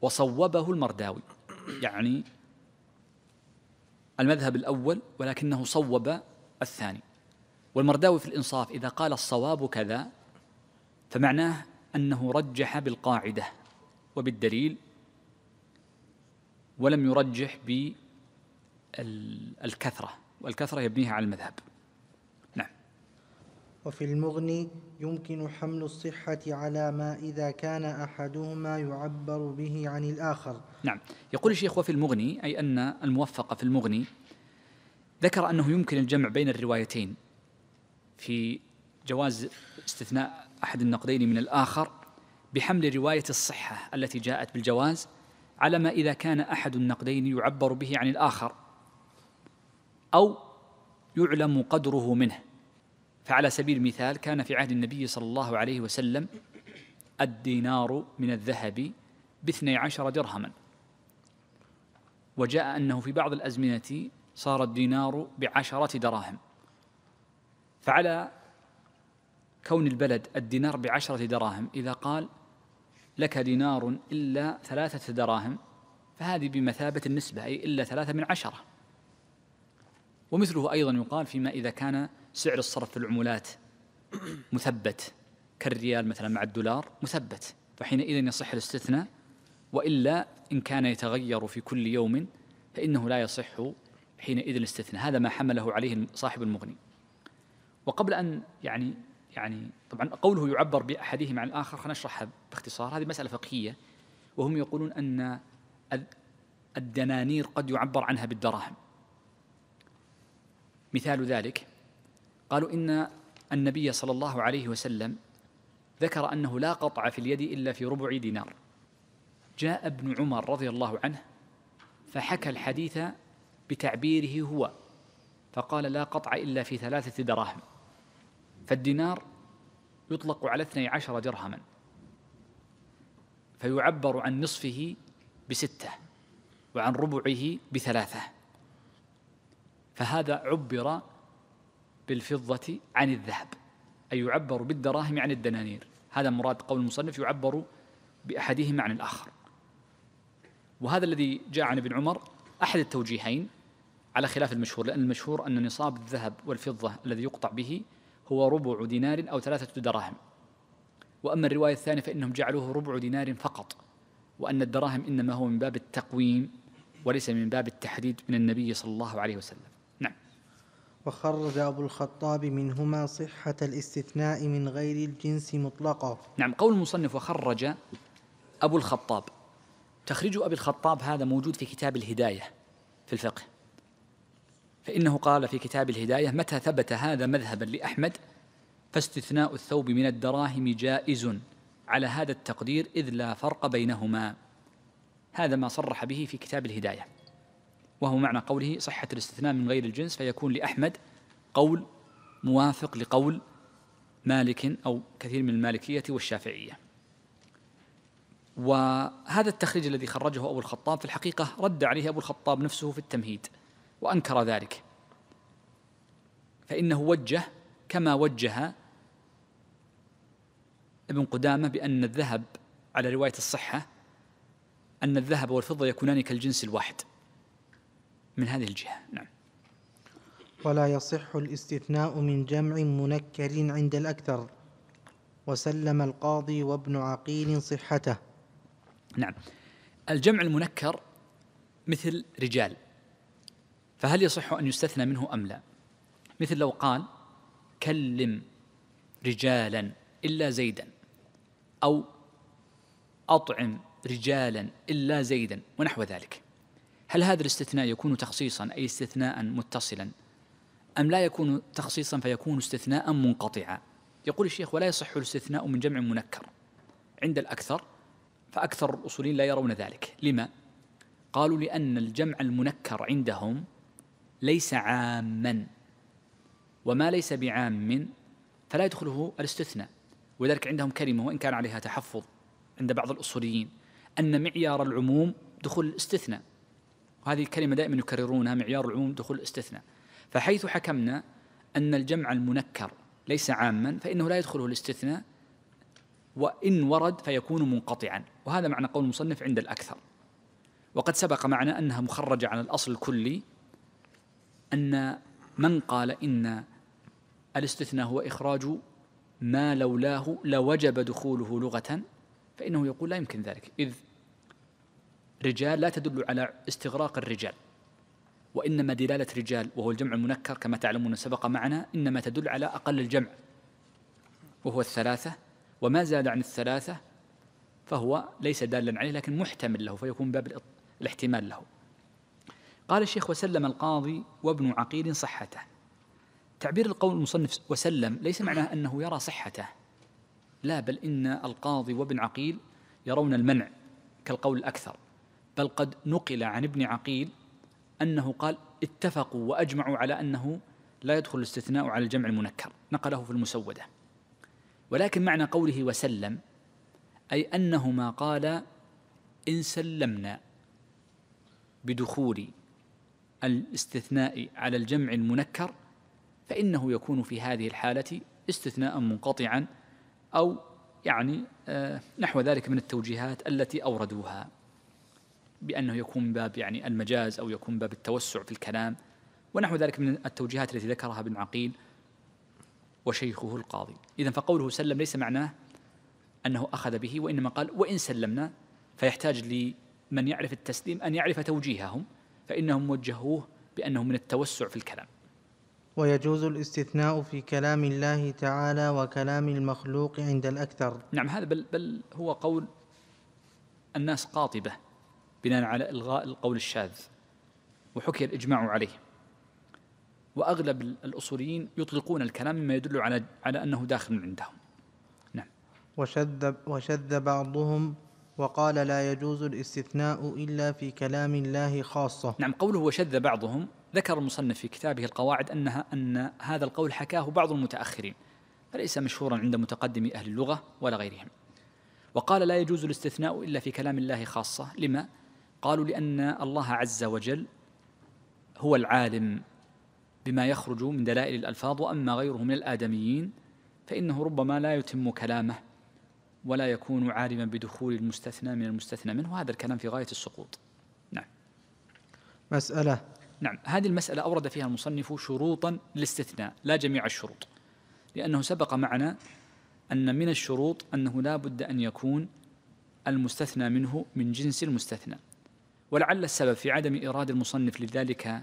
وصوبه المرداوي يعني المذهب الأول ولكنه صوب الثاني والمرداوي في الإنصاف إذا قال الصواب كذا فمعناه أنه رجح بالقاعدة وبالدليل ولم يرجح بالقاعدة الكثرة والكثرة يبنيها على المذهب نعم وفي المغني يمكن حمل الصحة على ما إذا كان أحدهما يعبر به عن الآخر نعم يقول الشيخ وفي المغني أي أن الموفق في المغني ذكر أنه يمكن الجمع بين الروايتين في جواز استثناء أحد النقدين من الآخر بحمل رواية الصحة التي جاءت بالجواز على ما إذا كان أحد النقدين يعبر به عن الآخر أو يعلم قدره منه فعلى سبيل المثال كان في عهد النبي صلى الله عليه وسلم الدينار من الذهب باثني عشر درهما وجاء أنه في بعض الأزمنة صار الدينار بعشرة دراهم فعلى كون البلد الدينار بعشرة دراهم إذا قال لك دينار إلا ثلاثة دراهم فهذه بمثابة النسبة أي إلا ثلاثة من عشرة ومثله أيضا يقال فيما إذا كان سعر الصرف في العملات مثبت كالريال مثلا مع الدولار مثبت فحينئذ يصح الاستثناء وإلا إن كان يتغير في كل يوم فإنه لا يصح حينئذ الاستثناء هذا ما حمله عليه صاحب المغني وقبل أن يعني يعني طبعا قوله يعبر بأحدهم عن الآخر خلينا نشرحها باختصار هذه مسألة فقهية وهم يقولون أن الدنانير قد يعبر عنها بالدراهم مثال ذلك قالوا إن النبي صلى الله عليه وسلم ذكر أنه لا قطع في اليد إلا في ربع دينار جاء ابن عمر رضي الله عنه فحكى الحديث بتعبيره هو فقال لا قطع إلا في ثلاثة دراهم فالدينار يطلق على اثني عشر درهما فيعبر عن نصفه بستة وعن ربعه بثلاثة فهذا عبر بالفضة عن الذهب أي يعبر بالدراهم عن الدنانير هذا مراد قول المصنف يعبر بأحدهما عن الآخر وهذا الذي جاء عن ابن عمر أحد التوجيهين على خلاف المشهور لأن المشهور أن نصاب الذهب والفضة الذي يقطع به هو ربع دينار أو ثلاثة دراهم وأما الرواية الثانية فإنهم جعلوه ربع دينار فقط وأن الدراهم إنما هو من باب التقويم وليس من باب التحديد من النبي صلى الله عليه وسلم فخرج أبو الخطاب منهما صحة الاستثناء من غير الجنس مطلقا نعم قول المصنف وخرج أبو الخطاب تخريج أبي الخطاب هذا موجود في كتاب الهداية في الفقه فإنه قال في كتاب الهداية متى ثبت هذا مذهبا لأحمد فاستثناء الثوب من الدراهم جائز على هذا التقدير إذ لا فرق بينهما هذا ما صرح به في كتاب الهدايه وهو معنى قوله صحة الاستثناء من غير الجنس فيكون لأحمد قول موافق لقول مالك أو كثير من المالكية والشافعية وهذا التخريج الذي خرجه أبو الخطاب في الحقيقة رد عليه أبو الخطاب نفسه في التمهيد وأنكر ذلك فإنه وجه كما وجه ابن قدامة بأن الذهب على رواية الصحة أن الذهب والفضة يكونان كالجنس الواحد من هذه الجهة نعم ولا يصح الاستثناء من جمع منكر عند الأكثر وسلم القاضي وابن عقيل صحته نعم الجمع المنكر مثل رجال فهل يصح أن يستثنى منه أم لا مثل لو قال كلم رجالا إلا زيدا أو أطعم رجالا إلا زيدا ونحو ذلك هل هذا الاستثناء يكون تخصيصا أي استثناء متصلا أم لا يكون تخصيصا فيكون استثناء منقطعا يقول الشيخ ولا يصح الاستثناء من جمع منكر عند الأكثر فأكثر الأصوليين لا يرون ذلك لما؟ قالوا لأن الجمع المنكر عندهم ليس عاما وما ليس بعام فلا يدخله الاستثناء ولذلك عندهم كلمة وإن كان عليها تحفظ عند بعض الأصوليين أن معيار العموم دخول الاستثناء وهذه الكلمة دائما يكررونها معيار العموم دخول الاستثناء فحيث حكمنا أن الجمع المنكر ليس عاما فإنه لا يدخله الاستثناء وإن ورد فيكون منقطعا وهذا معنى قول المصنف عند الأكثر وقد سبق معنا أنها مخرجة عن الأصل الكلي أن من قال إن الاستثناء هو إخراج ما لولاه لوجب دخوله لغة فإنه يقول لا يمكن ذلك إذ رجال لا تدل على استغراق الرجال وإنما دلالة رجال وهو الجمع المنكر كما تعلمون سبق معنا إنما تدل على أقل الجمع وهو الثلاثة وما زاد عن الثلاثة فهو ليس دالا عليه لكن محتمل له فيكون باب الاحتمال له قال الشيخ وسلم القاضي وابن عقيل صحته تعبير القول المصنف وسلم ليس معناه أنه يرى صحته لا بل إن القاضي وابن عقيل يرون المنع كالقول الأكثر بل قد نقل عن ابن عقيل أنه قال اتفقوا وأجمعوا على أنه لا يدخل الاستثناء على الجمع المنكر نقله في المسودة ولكن معنى قوله وسلم أي أنهما قالا إن سلمنا بدخول الاستثناء على الجمع المنكر فإنه يكون في هذه الحالة استثناء منقطعا أو يعني آه، نحو ذلك من التوجيهات التي أوردوها بأنه يكون من باب يعني المجاز أو يكون من باب التوسع في الكلام ونحو ذلك من التوجيهات التي ذكرها ابن عقيل وشيخه القاضي إذا فقوله سلم ليس معناه أنه أخذ به وإنما قال وإن سلمنا فيحتاج لمن يعرف التسليم أن يعرف توجيههم فإنهم وجهوه بأنه من التوسع في الكلام ويجوز الاستثناء في كلام الله تعالى وكلام المخلوق عند الأكثر نعم هذا بل, بل هو قول الناس قاطبة بناء على إلغاء القول الشاذ وحكي الإجماع عليه وأغلب الأصوليين يطلقون الكلام مما يدل على على أنه داخل عندهم نعم وشذ, وشذ بعضهم وقال لا يجوز الاستثناء إلا في كلام الله خاصة نعم قوله وشذ بعضهم ذكر المصنف في كتابه القواعد أنها أن هذا القول حكاه بعض المتأخرين فليس مشهورا عند متقدم أهل اللغة ولا غيرهم وقال لا يجوز الاستثناء إلا في كلام الله خاصة لما؟ قالوا لأن الله عز وجل هو العالم بما يخرج من دلائل الألفاظ وأما غيره من الآدميين فإنه ربما لا يتم كلامه ولا يكون عالما بدخول المستثنى من المستثنى منه وهذا الكلام في غاية السقوط نعم مسألة نعم هذه المسألة أورد فيها المصنف شروطا للاستثناء لا جميع الشروط لأنه سبق معنا أن من الشروط أنه لا بد أن يكون المستثنى منه من جنس المستثنى ولعل السبب في عدم إرادة المصنف لذلك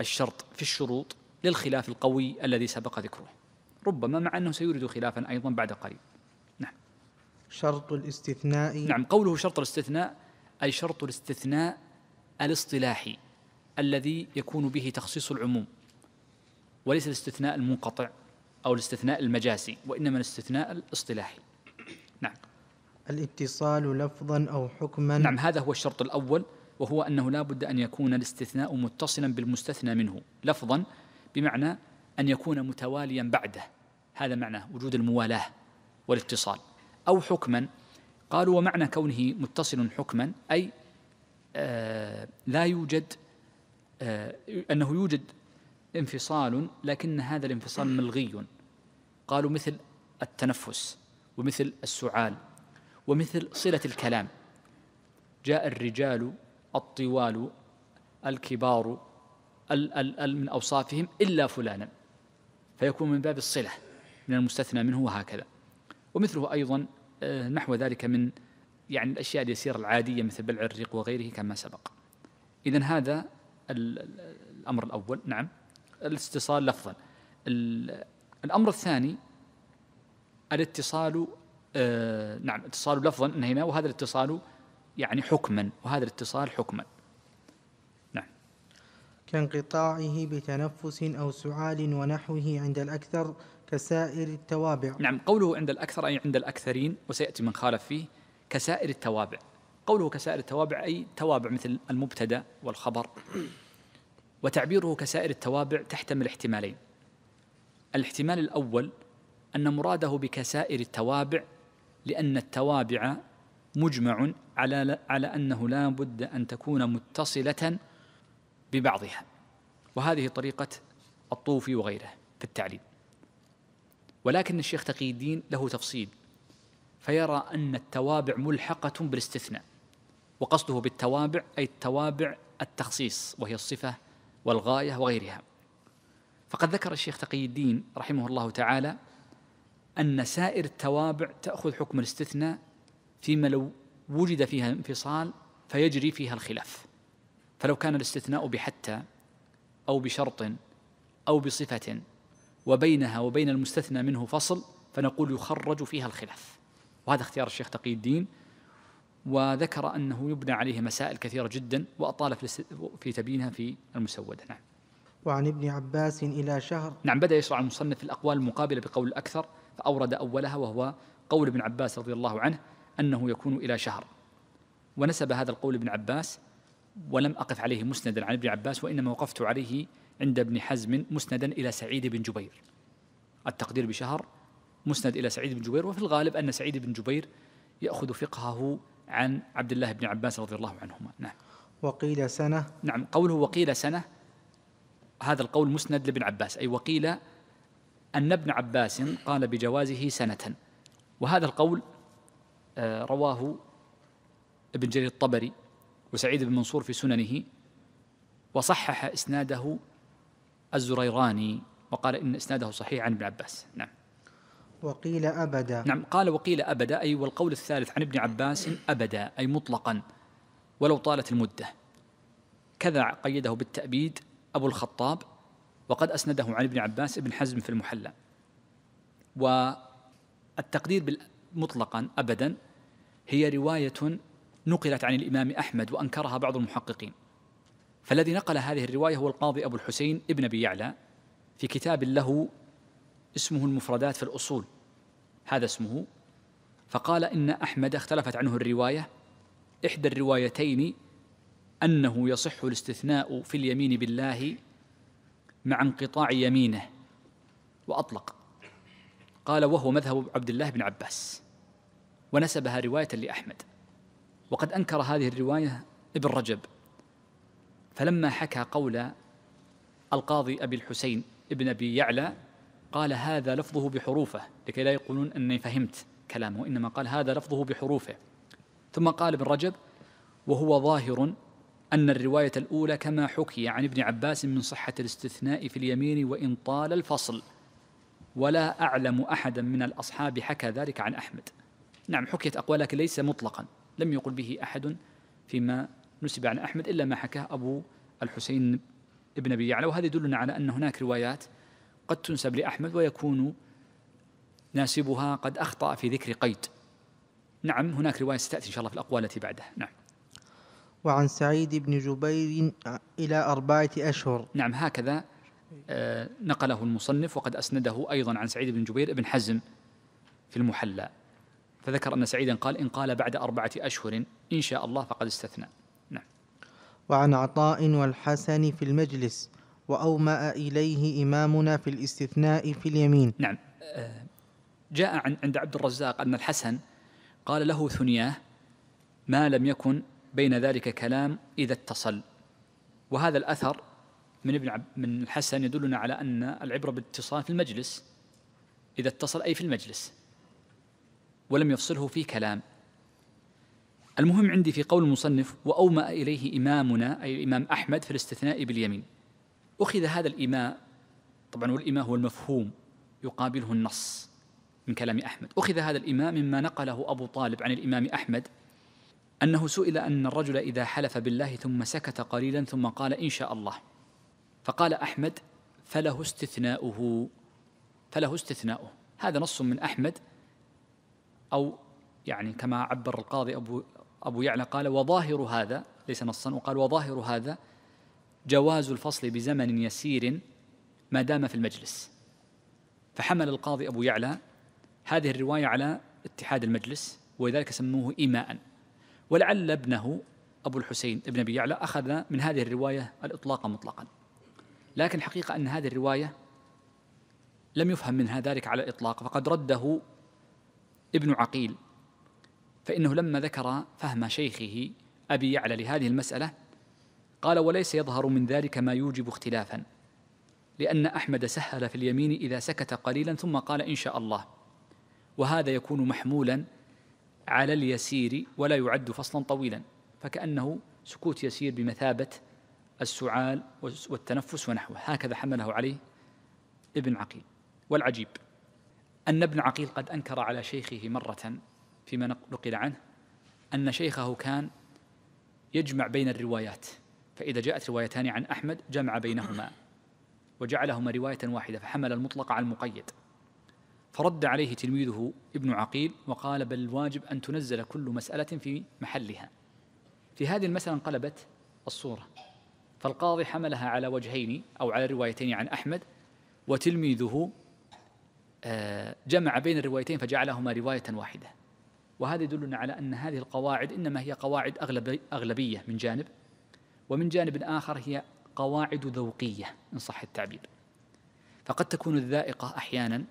الشرط في الشروط للخلاف القوي الذي سبق ذكره ربما مع أنه سيورد خلافا أيضا بعد قليل نعم شرط الاستثناء نعم قوله شرط الاستثناء أي شرط الاستثناء الاصطلاحي الذي يكون به تخصيص العموم وليس الاستثناء المنقطع أو الاستثناء المجازي وإنما الاستثناء الاصطلاحي نعم الاتصال لفظا أو حكما نعم هذا هو الشرط الأول وهو أنه لا بد أن يكون الاستثناء متصلا بالمستثنى منه لفظا بمعنى أن يكون متواليا بعده هذا معنى وجود الموالاة والاتصال أو حكما قالوا ومعنى كونه متصل حكما أي آه لا يوجد آه أنه يوجد انفصال لكن هذا الانفصال ملغي قالوا مثل التنفس ومثل السعال ومثل صلة الكلام جاء الرجال الطوال الكبار ال ال ال من أوصافهم إلا فلانا فيكون من باب الصلة من المستثنى منه وهكذا ومثله أيضا آه، نحو ذلك من يعني الأشياء اليسيرة العادية مثل بلع الريق وغيره كما سبق إذا هذا الأمر الأول نعم الاتصال لفظا الأمر الثاني الاتصال آه نعم اتصال لفظا هنا وهذا الاتصال يعني حكما وهذا الاتصال حكما نعم كانقطاعه بتنفس أو سعال ونحوه عند الأكثر كسائر التوابع نعم قوله عند الأكثر أي عند الأكثرين وسيأتي من خالف فيه كسائر التوابع قوله كسائر التوابع أي توابع مثل المبتدأ والخبر وتعبيره كسائر التوابع تحتمل احتمالين الاحتمال الأول أن مراده بكسائر التوابع لأن التوابع مجمع على على انه لا بد ان تكون متصله ببعضها وهذه طريقه الطوفي وغيره في التعليل ولكن الشيخ تقي الدين له تفصيل فيرى ان التوابع ملحقه بالاستثناء وقصده بالتوابع اي التوابع التخصيص وهي الصفه والغايه وغيرها فقد ذكر الشيخ تقي الدين رحمه الله تعالى أن سائر التوابع تأخذ حكم الاستثناء فيما لو وجد فيها انفصال فيجري فيها الخلاف فلو كان الاستثناء بحتى أو بشرط أو بصفة وبينها وبين المستثنى منه فصل فنقول يخرج فيها الخلاف وهذا اختيار الشيخ تقي الدين وذكر أنه يبنى عليه مسائل كثيرة جدا وأطال في تبيينها في المسودة نعم وعن ابن عباس إلى شهر نعم بدأ يشرع المصنف الأقوال المقابلة بقول الاكثر فأورد أولها وهو قول ابن عباس رضي الله عنه أنه يكون إلى شهر ونسب هذا القول ابن عباس ولم أقف عليه مسندا عن ابن عباس وإنما وقفت عليه عند ابن حزم مسندا إلى سعيد بن جبير التقدير بشهر مسند إلى سعيد بن جبير وفي الغالب أن سعيد بن جبير يأخذ فقهه عن عبد الله بن عباس رضي الله عنهما نعم وقيل سنة نعم قوله وقيل سنة هذا القول مسند لابن عباس أي وقيل أن ابن عباس قال بجوازه سنة وهذا القول آه، رواه ابن جرير الطبري وسعيد بن منصور في سننه وصحح إسناده الزريراني وقال إن إسناده صحيح عن ابن عباس نعم وقيل أبدا نعم قال وقيل أبدا أي والقول الثالث عن ابن عباس أبدا أي مطلقا ولو طالت المدة كذا قيده بالتأبيد أبو الخطاب وقد أسنده عن ابن عباس ابن حزم في المحلى والتقدير مطلقا أبدا هي رواية نقلت عن الإمام أحمد وأنكرها بعض المحققين فالذي نقل هذه الرواية هو القاضي أبو الحسين ابن أبي يعلى في كتاب له اسمه المفردات في الأصول هذا اسمه فقال إن أحمد اختلفت عنه الرواية إحدى الروايتين أنه يصح الاستثناء في اليمين بالله مع انقطاع يمينه وأطلق قال وهو مذهب عبد الله بن عباس ونسبها رواية لأحمد وقد أنكر هذه الرواية ابن رجب فلما حكى قول القاضي أبي الحسين ابن أبي يعلى قال هذا لفظه بحروفه لكي لا يقولون أني فهمت كلامه إنما قال هذا لفظه بحروفه ثم قال ابن رجب وهو ظاهر أن الرواية الأولى كما حكي عن ابن عباس من صحة الاستثناء في اليمين وإن طال الفصل ولا أعلم أحدا من الأصحاب حكى ذلك عن أحمد نعم حكيت أقوال لكن ليس مطلقا لم يقل به أحد فيما نسب عن أحمد إلا ما حكاه أبو الحسين بن أبي يعلى وهذا يدلنا على أن هناك روايات قد تنسب لأحمد ويكون ناسبها قد أخطأ في ذكر قيد نعم هناك رواية ستأتي إن شاء الله في الأقوال التي بعدها نعم وعن سعيد بن جبير إلى أربعة أشهر نعم هكذا آه، نقله المصنف وقد أسنده أيضا عن سعيد بن جبير بن حزم في المحلى فذكر أن سعيدا قال إن قال بعد أربعة أشهر إن شاء الله فقد استثنى نعم وعن عطاء والحسن في المجلس وأومأ إليه إمامنا في الاستثناء في اليمين نعم آه، جاء عند عبد الرزاق أن الحسن قال له ثنياه ما لم يكن بين ذلك كلام إذا اتصل وهذا الأثر من ابن عب من الحسن يدلنا على أن العبرة بالاتصال في المجلس إذا اتصل أي في المجلس ولم يفصله في كلام المهم عندي في قول المصنف وأومأ إليه إمامنا أي الإمام أحمد في الاستثناء باليمين أخذ هذا الإيماء طبعا والإيماء هو المفهوم يقابله النص من كلام أحمد أخذ هذا الإيماء مما نقله أبو طالب عن الإمام أحمد أنه سئل أن الرجل إذا حلف بالله ثم سكت قليلا ثم قال إن شاء الله فقال أحمد فله استثناؤه فله استثناؤه هذا نص من أحمد أو يعني كما عبر القاضي أبو, أبو يعلى قال وظاهر هذا ليس نصا وقال وظاهر هذا جواز الفصل بزمن يسير ما دام في المجلس فحمل القاضي أبو يعلى هذه الرواية على اتحاد المجلس ولذلك سموه إيماء ولعل ابنه أبو الحسين ابن أبي يعلى أخذ من هذه الرواية الإطلاق مطلقا لكن حقيقة أن هذه الرواية لم يفهم منها ذلك على الإطلاق فقد رده ابن عقيل فإنه لما ذكر فهم شيخه أبي يعلى لهذه المسألة قال وليس يظهر من ذلك ما يوجب اختلافا لأن أحمد سهل في اليمين إذا سكت قليلا ثم قال إن شاء الله وهذا يكون محمولا على اليسير ولا يعد فصلا طويلا فكأنه سكوت يسير بمثابة السعال والتنفس ونحوه هكذا حمله عليه ابن عقيل والعجيب أن ابن عقيل قد أنكر على شيخه مرة فيما نقل عنه أن شيخه كان يجمع بين الروايات فإذا جاءت روايتان عن أحمد جمع بينهما وجعلهما رواية واحدة فحمل المطلق على المقيد فرد عليه تلميذه ابن عقيل وقال بل الواجب أن تنزل كل مسألة في محلها في هذه المسألة انقلبت الصورة فالقاضي حملها على وجهين أو على روايتين عن أحمد وتلميذه آه، جمع بين الروايتين فجعلهما رواية واحدة وهذا يدلنا على أن هذه القواعد إنما هي قواعد أغلبية من جانب ومن جانب آخر هي قواعد ذوقية إن صح التعبير فقد تكون الذائقة أحيانا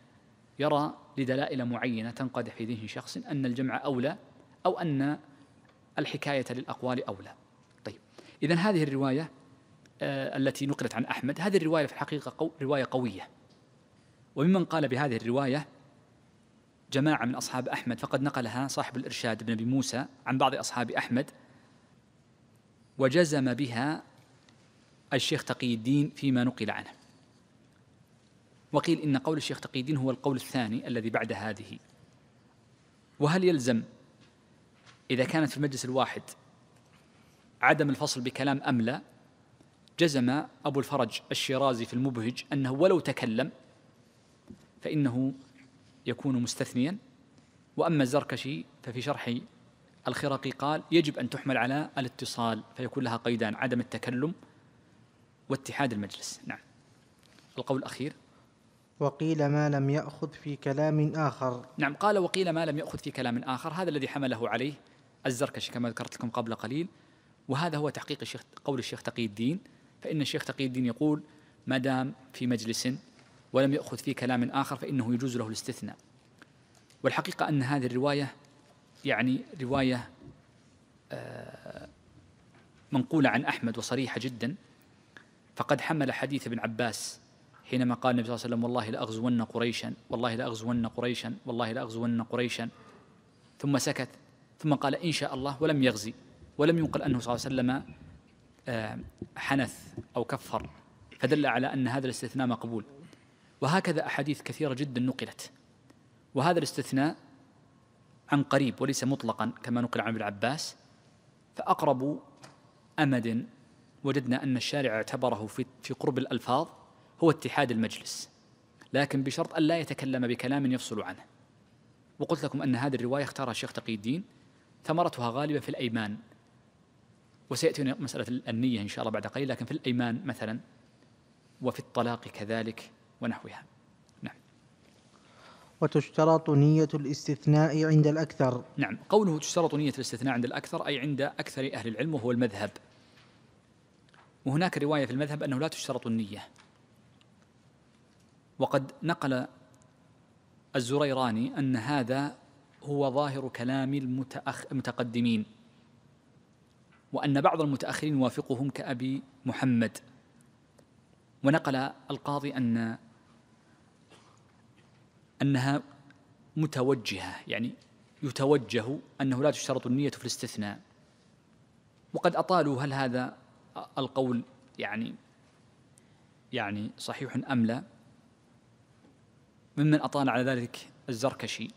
يرى لدلائل معينة تنقدح في ذهن شخص أن الجمع أولى أو أن الحكاية للأقوال أولى طيب إذا هذه الرواية آه، التي نقلت عن أحمد هذه الرواية في الحقيقة قو رواية قوية وممن قال بهذه الرواية جماعة من أصحاب أحمد فقد نقلها صاحب الإرشاد بن أبي موسى عن بعض أصحاب أحمد وجزم بها الشيخ تقي الدين فيما نقل عنه وقيل إن قول الشيخ تقي الدين هو القول الثاني الذي بعد هذه وهل يلزم إذا كانت في المجلس الواحد عدم الفصل بكلام أم لا جزم أبو الفرج الشيرازي في المبهج أنه ولو تكلم فإنه يكون مستثنيا وأما الزركشي ففي شرح الخرقي قال يجب أن تحمل على الاتصال فيكون لها قيدان عدم التكلم واتحاد المجلس نعم القول الأخير وقيل ما لم يأخذ في كلام آخر نعم قال وقيل ما لم يأخذ في كلام آخر هذا الذي حمله عليه الزركشي كما ذكرت لكم قبل قليل وهذا هو تحقيق الشيخ قول الشيخ تقي الدين فإن الشيخ تقي الدين يقول ما دام في مجلس ولم يأخذ في كلام آخر فإنه يجوز له الاستثناء والحقيقة أن هذه الرواية يعني رواية آه، منقولة عن أحمد وصريحة جدا فقد حمل حديث ابن عباس حينما قال النبي صلى الله عليه وسلم والله لأغزون قريشا والله لأغزون قريشا والله لأغزون قريشا ثم سكت ثم قال إن شاء الله ولم يغزي ولم ينقل أنه صلى الله عليه وسلم آه، حنث أو كفر فدل على أن هذا الاستثناء مقبول وهكذا أحاديث كثيرة جدا نقلت وهذا الاستثناء عن قريب وليس مطلقا كما نقل عن ابن عباس فأقرب أمد وجدنا أن الشارع اعتبره في, في قرب الألفاظ هو اتحاد المجلس لكن بشرط أن لا يتكلم بكلام يفصل عنه وقلت لكم أن هذه الرواية اختارها الشيخ تقي الدين ثمرتها غالبا في الأيمان وسيأتينا مسألة النية إن شاء الله بعد قليل لكن في الأيمان مثلا وفي الطلاق كذلك ونحوها نعم وتشترط نية الاستثناء عند الأكثر نعم قوله تشترط نية الاستثناء عند الأكثر أي عند أكثر أهل العلم وهو المذهب وهناك رواية في المذهب أنه لا تشترط النية وقد نقل الزريراني أن هذا هو ظاهر كلام المتأخ... المتقدمين وأن بعض المتأخرين وافقهم كأبي محمد ونقل القاضي أن أنها متوجهة يعني يتوجه أنه لا تشترط النية في الاستثناء وقد أطالوا هل هذا القول يعني يعني صحيح أم لا ممن أطال على ذلك الزركشي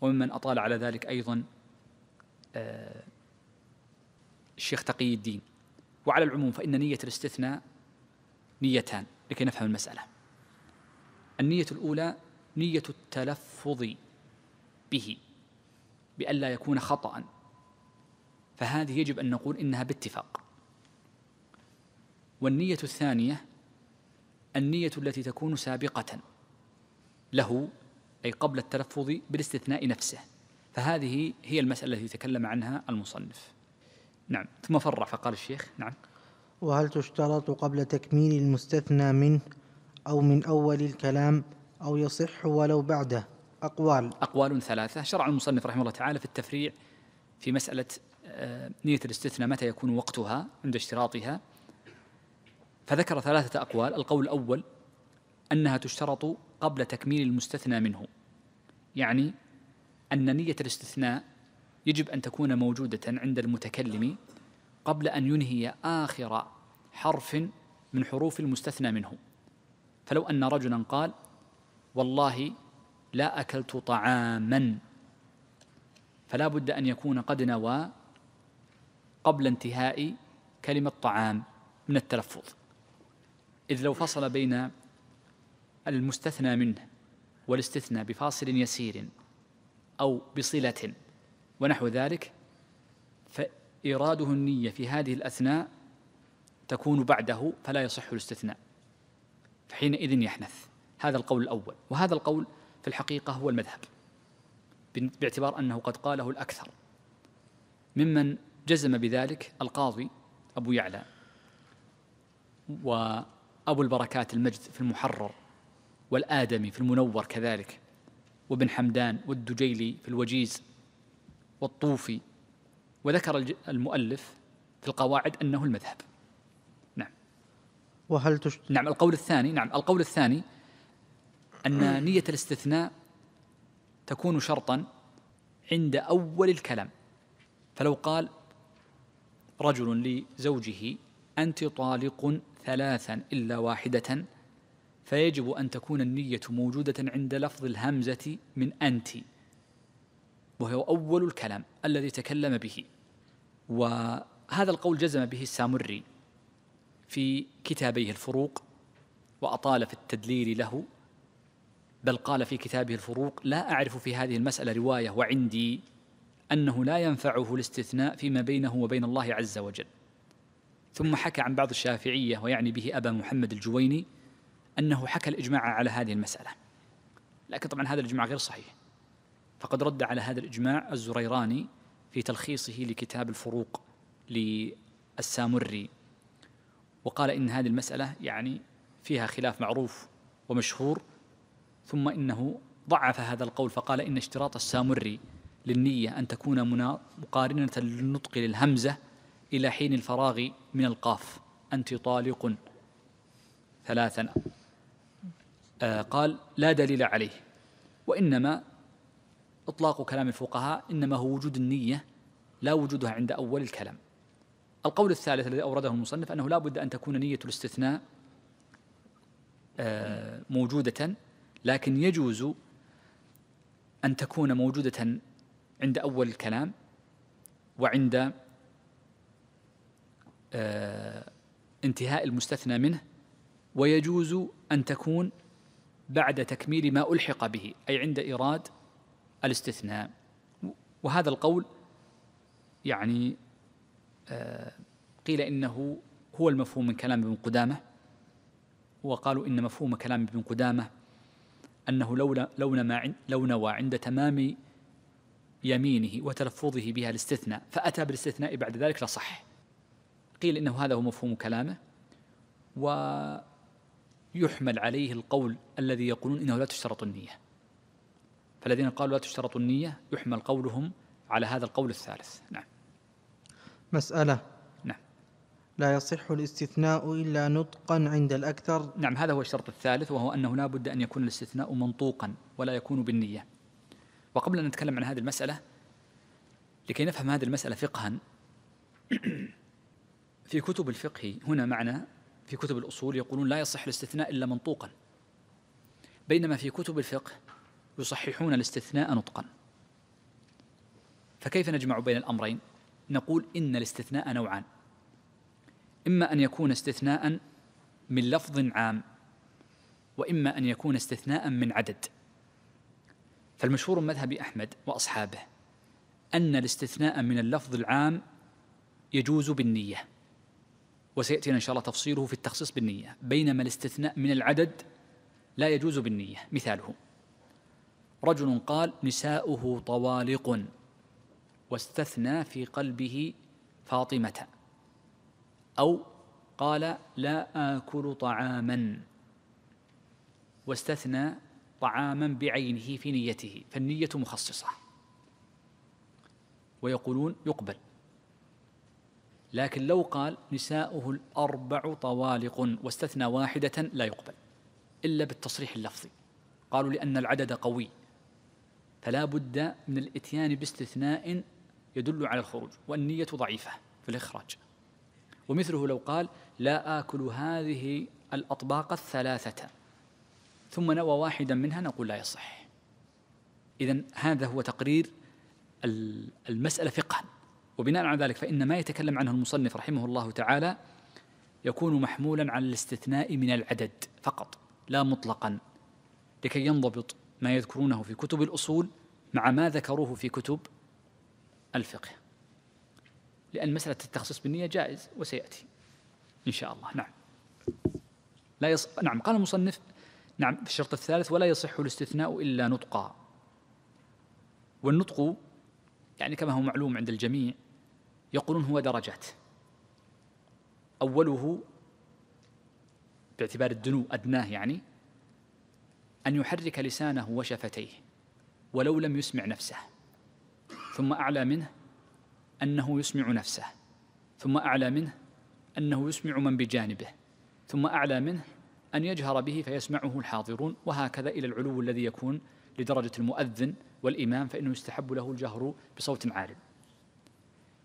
وممن أطال على ذلك أيضا آه، الشيخ تقي الدين وعلى العموم فإن نية الاستثناء نيتان لكي نفهم المسألة النية الأولى نية التلفظ به بألا يكون خطأ فهذه يجب أن نقول إنها باتفاق والنية الثانية النية التي تكون سابقة له أي قبل التلفظ بالاستثناء نفسه فهذه هي المسألة التي تكلم عنها المصنف نعم ثم فرع فقال الشيخ نعم وهل تشترط قبل تكميل المستثنى منه أو من أول الكلام أو يصح ولو بعده أقوال أقوال ثلاثة شرع المصنف رحمه الله تعالى في التفريع في مسألة آه، نية الاستثناء متى يكون وقتها عند اشتراطها فذكر ثلاثة أقوال القول الأول أنها تشترط قبل تكميل المستثنى منه يعني أن نية الاستثناء يجب أن تكون موجودة عند المتكلم قبل أن ينهي آخر حرف من حروف المستثنى منه فلو أن رجلا قال والله لا أكلت طعاما فلا بد أن يكون قد نوى قبل انتهاء كلمة طعام من التلفظ إذ لو فصل بين المستثنى منه والاستثناء بفاصل يسير أو بصلة ونحو ذلك فإراده النية في هذه الأثناء تكون بعده فلا يصح الاستثناء فحينئذ يحنث هذا القول الأول وهذا القول في الحقيقة هو المذهب باعتبار أنه قد قاله الأكثر ممن جزم بذلك القاضي أبو يعلى وأبو البركات المجد في المحرر والآدمي في المنور كذلك وابن حمدان والدجيلي في الوجيز والطوفي وذكر المؤلف في القواعد أنه المذهب نعم وهل تشت... نعم القول الثاني نعم القول الثاني أن نية الاستثناء تكون شرطا عند أول الكلام فلو قال رجل لزوجه أنت طالق ثلاثا إلا واحدة فيجب أن تكون النية موجودة عند لفظ الهمزة من أنت وهو أول الكلام الذي تكلم به وهذا القول جزم به السامري في كتابيه الفروق وأطال في التدليل له بل قال في كتابه الفروق لا أعرف في هذه المسألة رواية وعندي أنه لا ينفعه الاستثناء فيما بينه وبين الله عز وجل ثم حكى عن بعض الشافعية ويعني به أبا محمد الجويني أنه حكى الإجماع على هذه المسألة لكن طبعا هذا الإجماع غير صحيح فقد رد على هذا الإجماع الزريراني في تلخيصه لكتاب الفروق للسامري وقال إن هذه المسألة يعني فيها خلاف معروف ومشهور ثم إنه ضعف هذا القول فقال إن اشتراط السامري للنية أن تكون مقارنة للنطق للهمزة إلى حين الفراغ من القاف أنت طالق ثلاثا آه قال لا دليل عليه وإنما إطلاق كلام الفقهاء إنما هو وجود النية لا وجودها عند أول الكلام القول الثالث الذي أورده المصنف أنه لا بد أن تكون نية الاستثناء آه، موجودة لكن يجوز أن تكون موجودة عند أول الكلام وعند آه، انتهاء المستثنى منه ويجوز أن تكون بعد تكميل ما ألحق به أي عند إيراد الاستثناء وهذا القول يعني آه، قيل إنه هو المفهوم من كلام ابن قدامة وقالوا إن مفهوم كلام ابن قدامة أنه لو لو ما لو نوى عند تمام يمينه وتلفظه بها الاستثناء فأتى بالاستثناء بعد ذلك لصح قيل إنه هذا هو مفهوم كلامه ويحمل عليه القول الذي يقولون إنه لا تشترط النية فالذين قالوا لا تشترط النية يحمل قولهم على هذا القول الثالث نعم مسألة لا يصح الاستثناء إلا نطقا عند الأكثر نعم هذا هو الشرط الثالث وهو أنه لا بد أن يكون الاستثناء منطوقا ولا يكون بالنية وقبل أن نتكلم عن هذه المسألة لكي نفهم هذه المسألة فقها في كتب الفقه هنا معنى في كتب الأصول يقولون لا يصح الاستثناء إلا منطوقا بينما في كتب الفقه يصححون الاستثناء نطقا فكيف نجمع بين الأمرين نقول إن الاستثناء نوعان إما أن يكون استثناء من لفظ عام وإما أن يكون استثناء من عدد فالمشهور مذهب أحمد وأصحابه أن الاستثناء من اللفظ العام يجوز بالنية وسيأتينا إن شاء الله تفصيله في التخصيص بالنية بينما الاستثناء من العدد لا يجوز بالنية مثاله رجل قال نساؤه طوالق واستثنى في قلبه فاطمة أو قال لا آكل طعاما واستثنى طعاما بعينه في نيته فالنية مخصصة ويقولون يقبل لكن لو قال نساؤه الأربع طوالق واستثنى واحدة لا يقبل إلا بالتصريح اللفظي قالوا لأن العدد قوي فلا بد من الاتيان باستثناء يدل على الخروج والنية ضعيفة في الإخراج ومثله لو قال لا آكل هذه الأطباق الثلاثة ثم نوى واحدا منها نقول لا يصح إذا هذا هو تقرير المسألة فقها وبناء على ذلك فإن ما يتكلم عنه المصنف رحمه الله تعالى يكون محمولا على الاستثناء من العدد فقط لا مطلقا لكي ينضبط ما يذكرونه في كتب الأصول مع ما ذكروه في كتب الفقه لأن مسألة التخصيص بالنية جائز وسيأتي إن شاء الله نعم لا يص... نعم قال المصنف نعم في الشرط الثالث ولا يصح الاستثناء إلا نطقا والنطق يعني كما هو معلوم عند الجميع يقولون هو درجات أوله باعتبار الدنو أدناه يعني أن يحرك لسانه وشفتيه ولو لم يسمع نفسه ثم أعلى منه أنه يسمع نفسه ثم أعلى منه أنه يسمع من بجانبه ثم أعلى منه أن يجهر به فيسمعه الحاضرون وهكذا إلى العلو الذي يكون لدرجة المؤذن والإمام فإنه يستحب له الجهر بصوت عال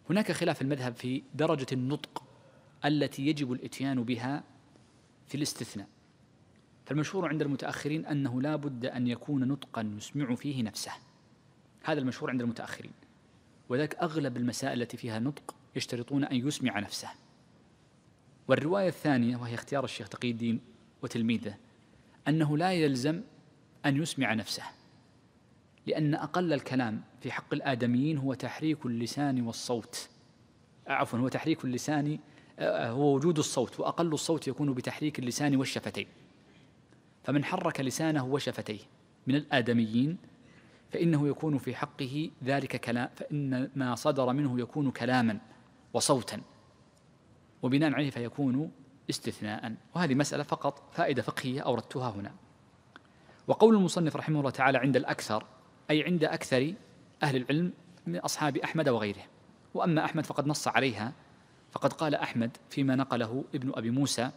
هناك خلاف المذهب في درجة النطق التي يجب الإتيان بها في الاستثناء فالمشهور عند المتأخرين أنه لا بد أن يكون نطقا يسمع فيه نفسه هذا المشهور عند المتأخرين وذلك أغلب المسائل التي فيها نطق يشترطون أن يسمع نفسه والرواية الثانية وهي اختيار الشيخ تقي الدين وتلميذه أنه لا يلزم أن يسمع نفسه لأن أقل الكلام في حق الآدميين هو تحريك اللسان والصوت آه، عفوا هو تحريك اللسان آه، آه، هو وجود الصوت وأقل الصوت يكون بتحريك اللسان والشفتين فمن حرك لسانه وشفتيه من الآدميين فإنه يكون في حقه ذلك كلام فإن ما صدر منه يكون كلاما وصوتا وبناء عليه فيكون استثناء وهذه مسألة فقط فائدة فقهية أوردتها هنا وقول المصنف رحمه الله تعالى عند الأكثر أي عند أكثر أهل العلم من أصحاب أحمد وغيره وأما أحمد فقد نص عليها فقد قال أحمد فيما نقله ابن أبي موسى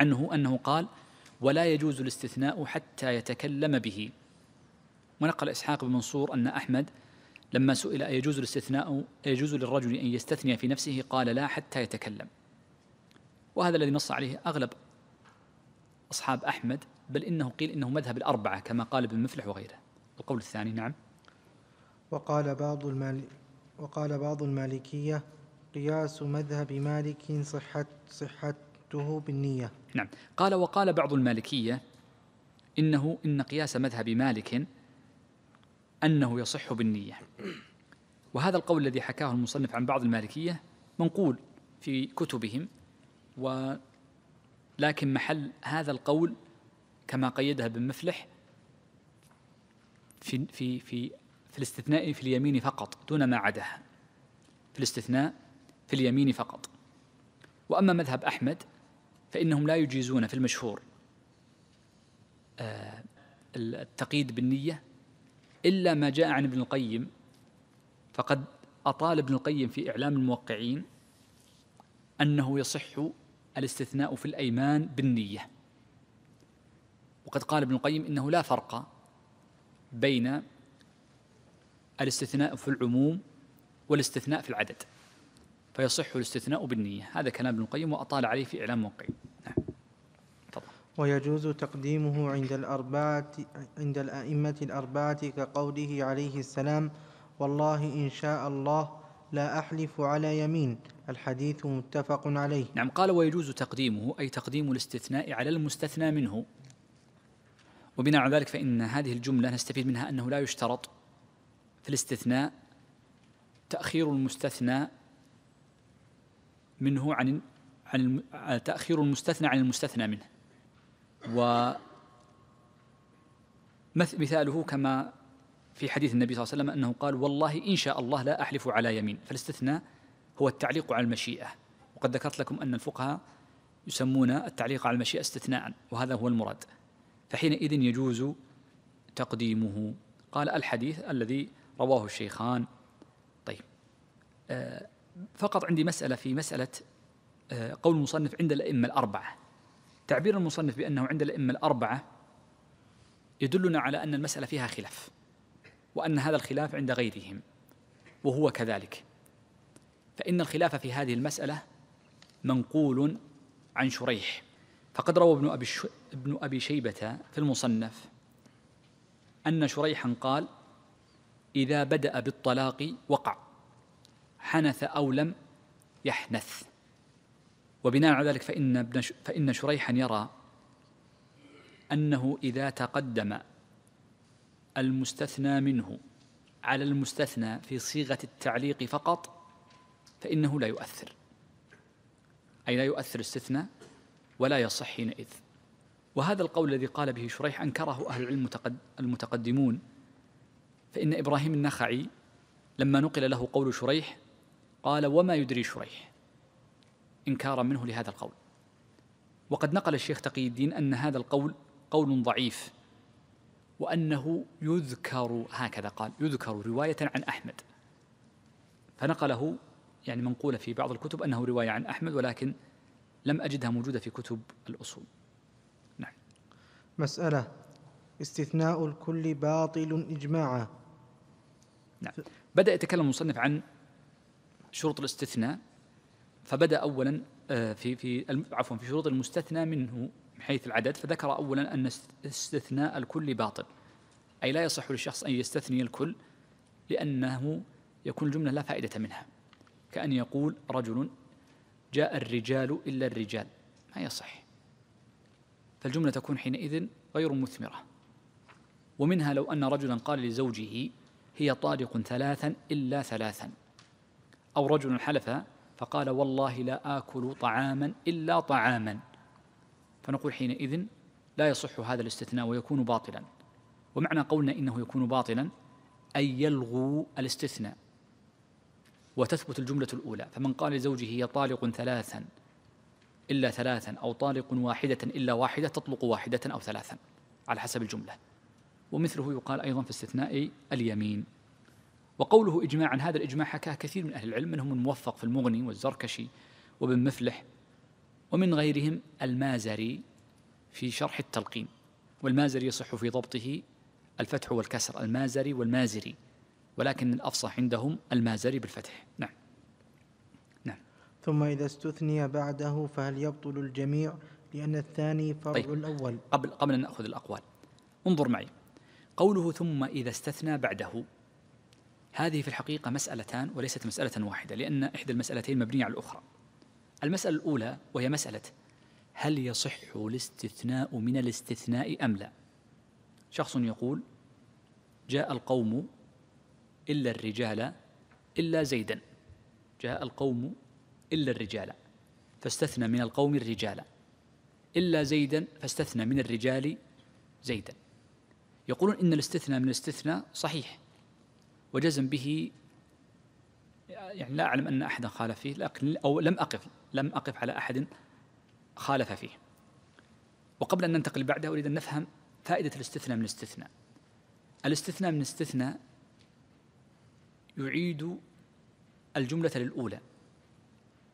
عنه أنه قال ولا يجوز الاستثناء حتى يتكلم به ونقل إسحاق بن منصور أن أحمد لما سئل أيجوز الاستثناء أيجوز للرجل أن يستثني في نفسه قال لا حتى يتكلم وهذا الذي نص عليه أغلب أصحاب أحمد بل إنه قيل إنه مذهب الأربعة كما قال ابن مفلح وغيره القول الثاني نعم وقال بعض المال وقال بعض المالكية قياس مذهب مالك صحة صحته بالنية نعم قال وقال بعض المالكية إنه إن قياس مذهب مالك أنه يصح بالنية وهذا القول الذي حكاه المصنف عن بعض المالكية منقول في كتبهم ولكن محل هذا القول كما قيدها ابن مفلح في في في في الاستثناء في اليمين فقط دون ما عداها في الاستثناء في اليمين فقط واما مذهب احمد فانهم لا يجيزون في المشهور آه، التقييد بالنيه إلا ما جاء عن ابن القيم فقد أطال ابن القيم في إعلام الموقعين أنه يصح الاستثناء في الأيمان بالنية وقد قال ابن القيم إنه لا فرق بين الاستثناء في العموم والاستثناء في العدد فيصح الاستثناء بالنية هذا كلام ابن القيم وأطال عليه في إعلام موقعين ويجوز تقديمه عند الأربعة عند الأئمة الأربعة كقوله عليه السلام والله إن شاء الله لا أحلف على يمين الحديث متفق عليه نعم قال ويجوز تقديمه أي تقديم الاستثناء على المستثنى منه وبناء على ذلك فإن هذه الجملة نستفيد منها أنه لا يشترط في الاستثناء تأخير المستثنى منه عن عن تأخير المستثنى عن المستثنى منه ومثاله كما في حديث النبي صلى الله عليه وسلم أنه قال والله إن شاء الله لا أحلف على يمين فالاستثناء هو التعليق على المشيئة وقد ذكرت لكم أن الفقهاء يسمون التعليق على المشيئة استثناء وهذا هو المراد فحينئذ يجوز تقديمه قال الحديث الذي رواه الشيخان طيب آه، فقط عندي مسألة في مسألة آه، قول المصنف عند الأئمة الأربعة تعبير المصنف بأنه عند الأئمة الأربعة يدلنا على أن المسألة فيها خلاف وأن هذا الخلاف عند غيرهم وهو كذلك فإن الخلاف في هذه المسألة منقول عن شريح فقد روى ابن أبي, ابن أبي شيبة في المصنف أن شريحا قال إذا بدأ بالطلاق وقع حنث أو لم يحنث وبناء على ذلك فإن, ابن فإن شريحا يرى أنه إذا تقدم المستثنى منه على المستثنى في صيغة التعليق فقط فإنه لا يؤثر أي لا يؤثر استثناء ولا يصح حينئذ وهذا القول الذي قال به شريح أنكره أهل العلم المتقدمون فإن إبراهيم النخعي لما نقل له قول شريح قال وما يدري شريح إنكارا منه لهذا القول وقد نقل الشيخ تقي الدين أن هذا القول قول ضعيف وأنه يذكر هكذا قال يذكر رواية عن أحمد فنقله يعني منقولة في بعض الكتب أنه رواية عن أحمد ولكن لم أجدها موجودة في كتب الأصول نعم مسألة استثناء الكل باطل إجماعا نعم بدأ يتكلم المصنف عن شروط الاستثناء فبدا اولا آه، في في عفوا في شروط المستثنى منه من حيث العدد فذكر اولا ان استثناء الكل باطل اي لا يصح للشخص ان يستثني الكل لانه يكون الجمله لا فائده منها كان يقول رجل جاء الرجال الا الرجال ما يصح فالجمله تكون حينئذ غير مثمره ومنها لو ان رجلا قال لزوجه هي طارق ثلاثا الا ثلاثا او رجل حلف فقال والله لا آكل طعاما إلا طعاما فنقول حينئذ لا يصح هذا الاستثناء ويكون باطلا ومعنى قولنا إنه يكون باطلا أن يلغو الاستثناء وتثبت الجملة الأولى فمن قال لزوجه هي طالق ثلاثا إلا ثلاثا أو طالق واحدة إلا واحدة تطلق واحدة أو ثلاثا على حسب الجملة ومثله يقال أيضا في استثناء اليمين وقوله إجماعا هذا الإجماع حكاه كثير من أهل العلم منهم الموفق في المغني والزركشي وابن مفلح ومن غيرهم المازري في شرح التلقين والمازري يصح في ضبطه الفتح والكسر المازري والمازري ولكن الأفصح عندهم المازري بالفتح نعم نعم ثم إذا استثني بعده فهل يبطل الجميع لأن الثاني فرع طيب. الأول قبل قبل أن نأخذ الأقوال انظر معي قوله ثم إذا استثنى بعده هذه في الحقيقة مسألتان وليست مسألة واحدة لأن إحدى المسألتين مبنية على الأخرى المسألة الأولى وهي مسألة هل يصح الاستثناء من الاستثناء أم لا شخص يقول جاء القوم إلا الرجال إلا زيدا جاء القوم إلا الرجال فاستثنى من القوم الرجال إلا زيدا فاستثنى من الرجال زيدا يقولون إن الاستثناء من الاستثناء صحيح وجزم به يعني لا أعلم أن أحدا خالف فيه لكن أو لم أقف لم أقف على أحد خالف فيه وقبل أن ننتقل بعدها أريد أن نفهم فائدة الاستثناء من الاستثناء الاستثناء من الاستثناء يعيد الجملة للأولى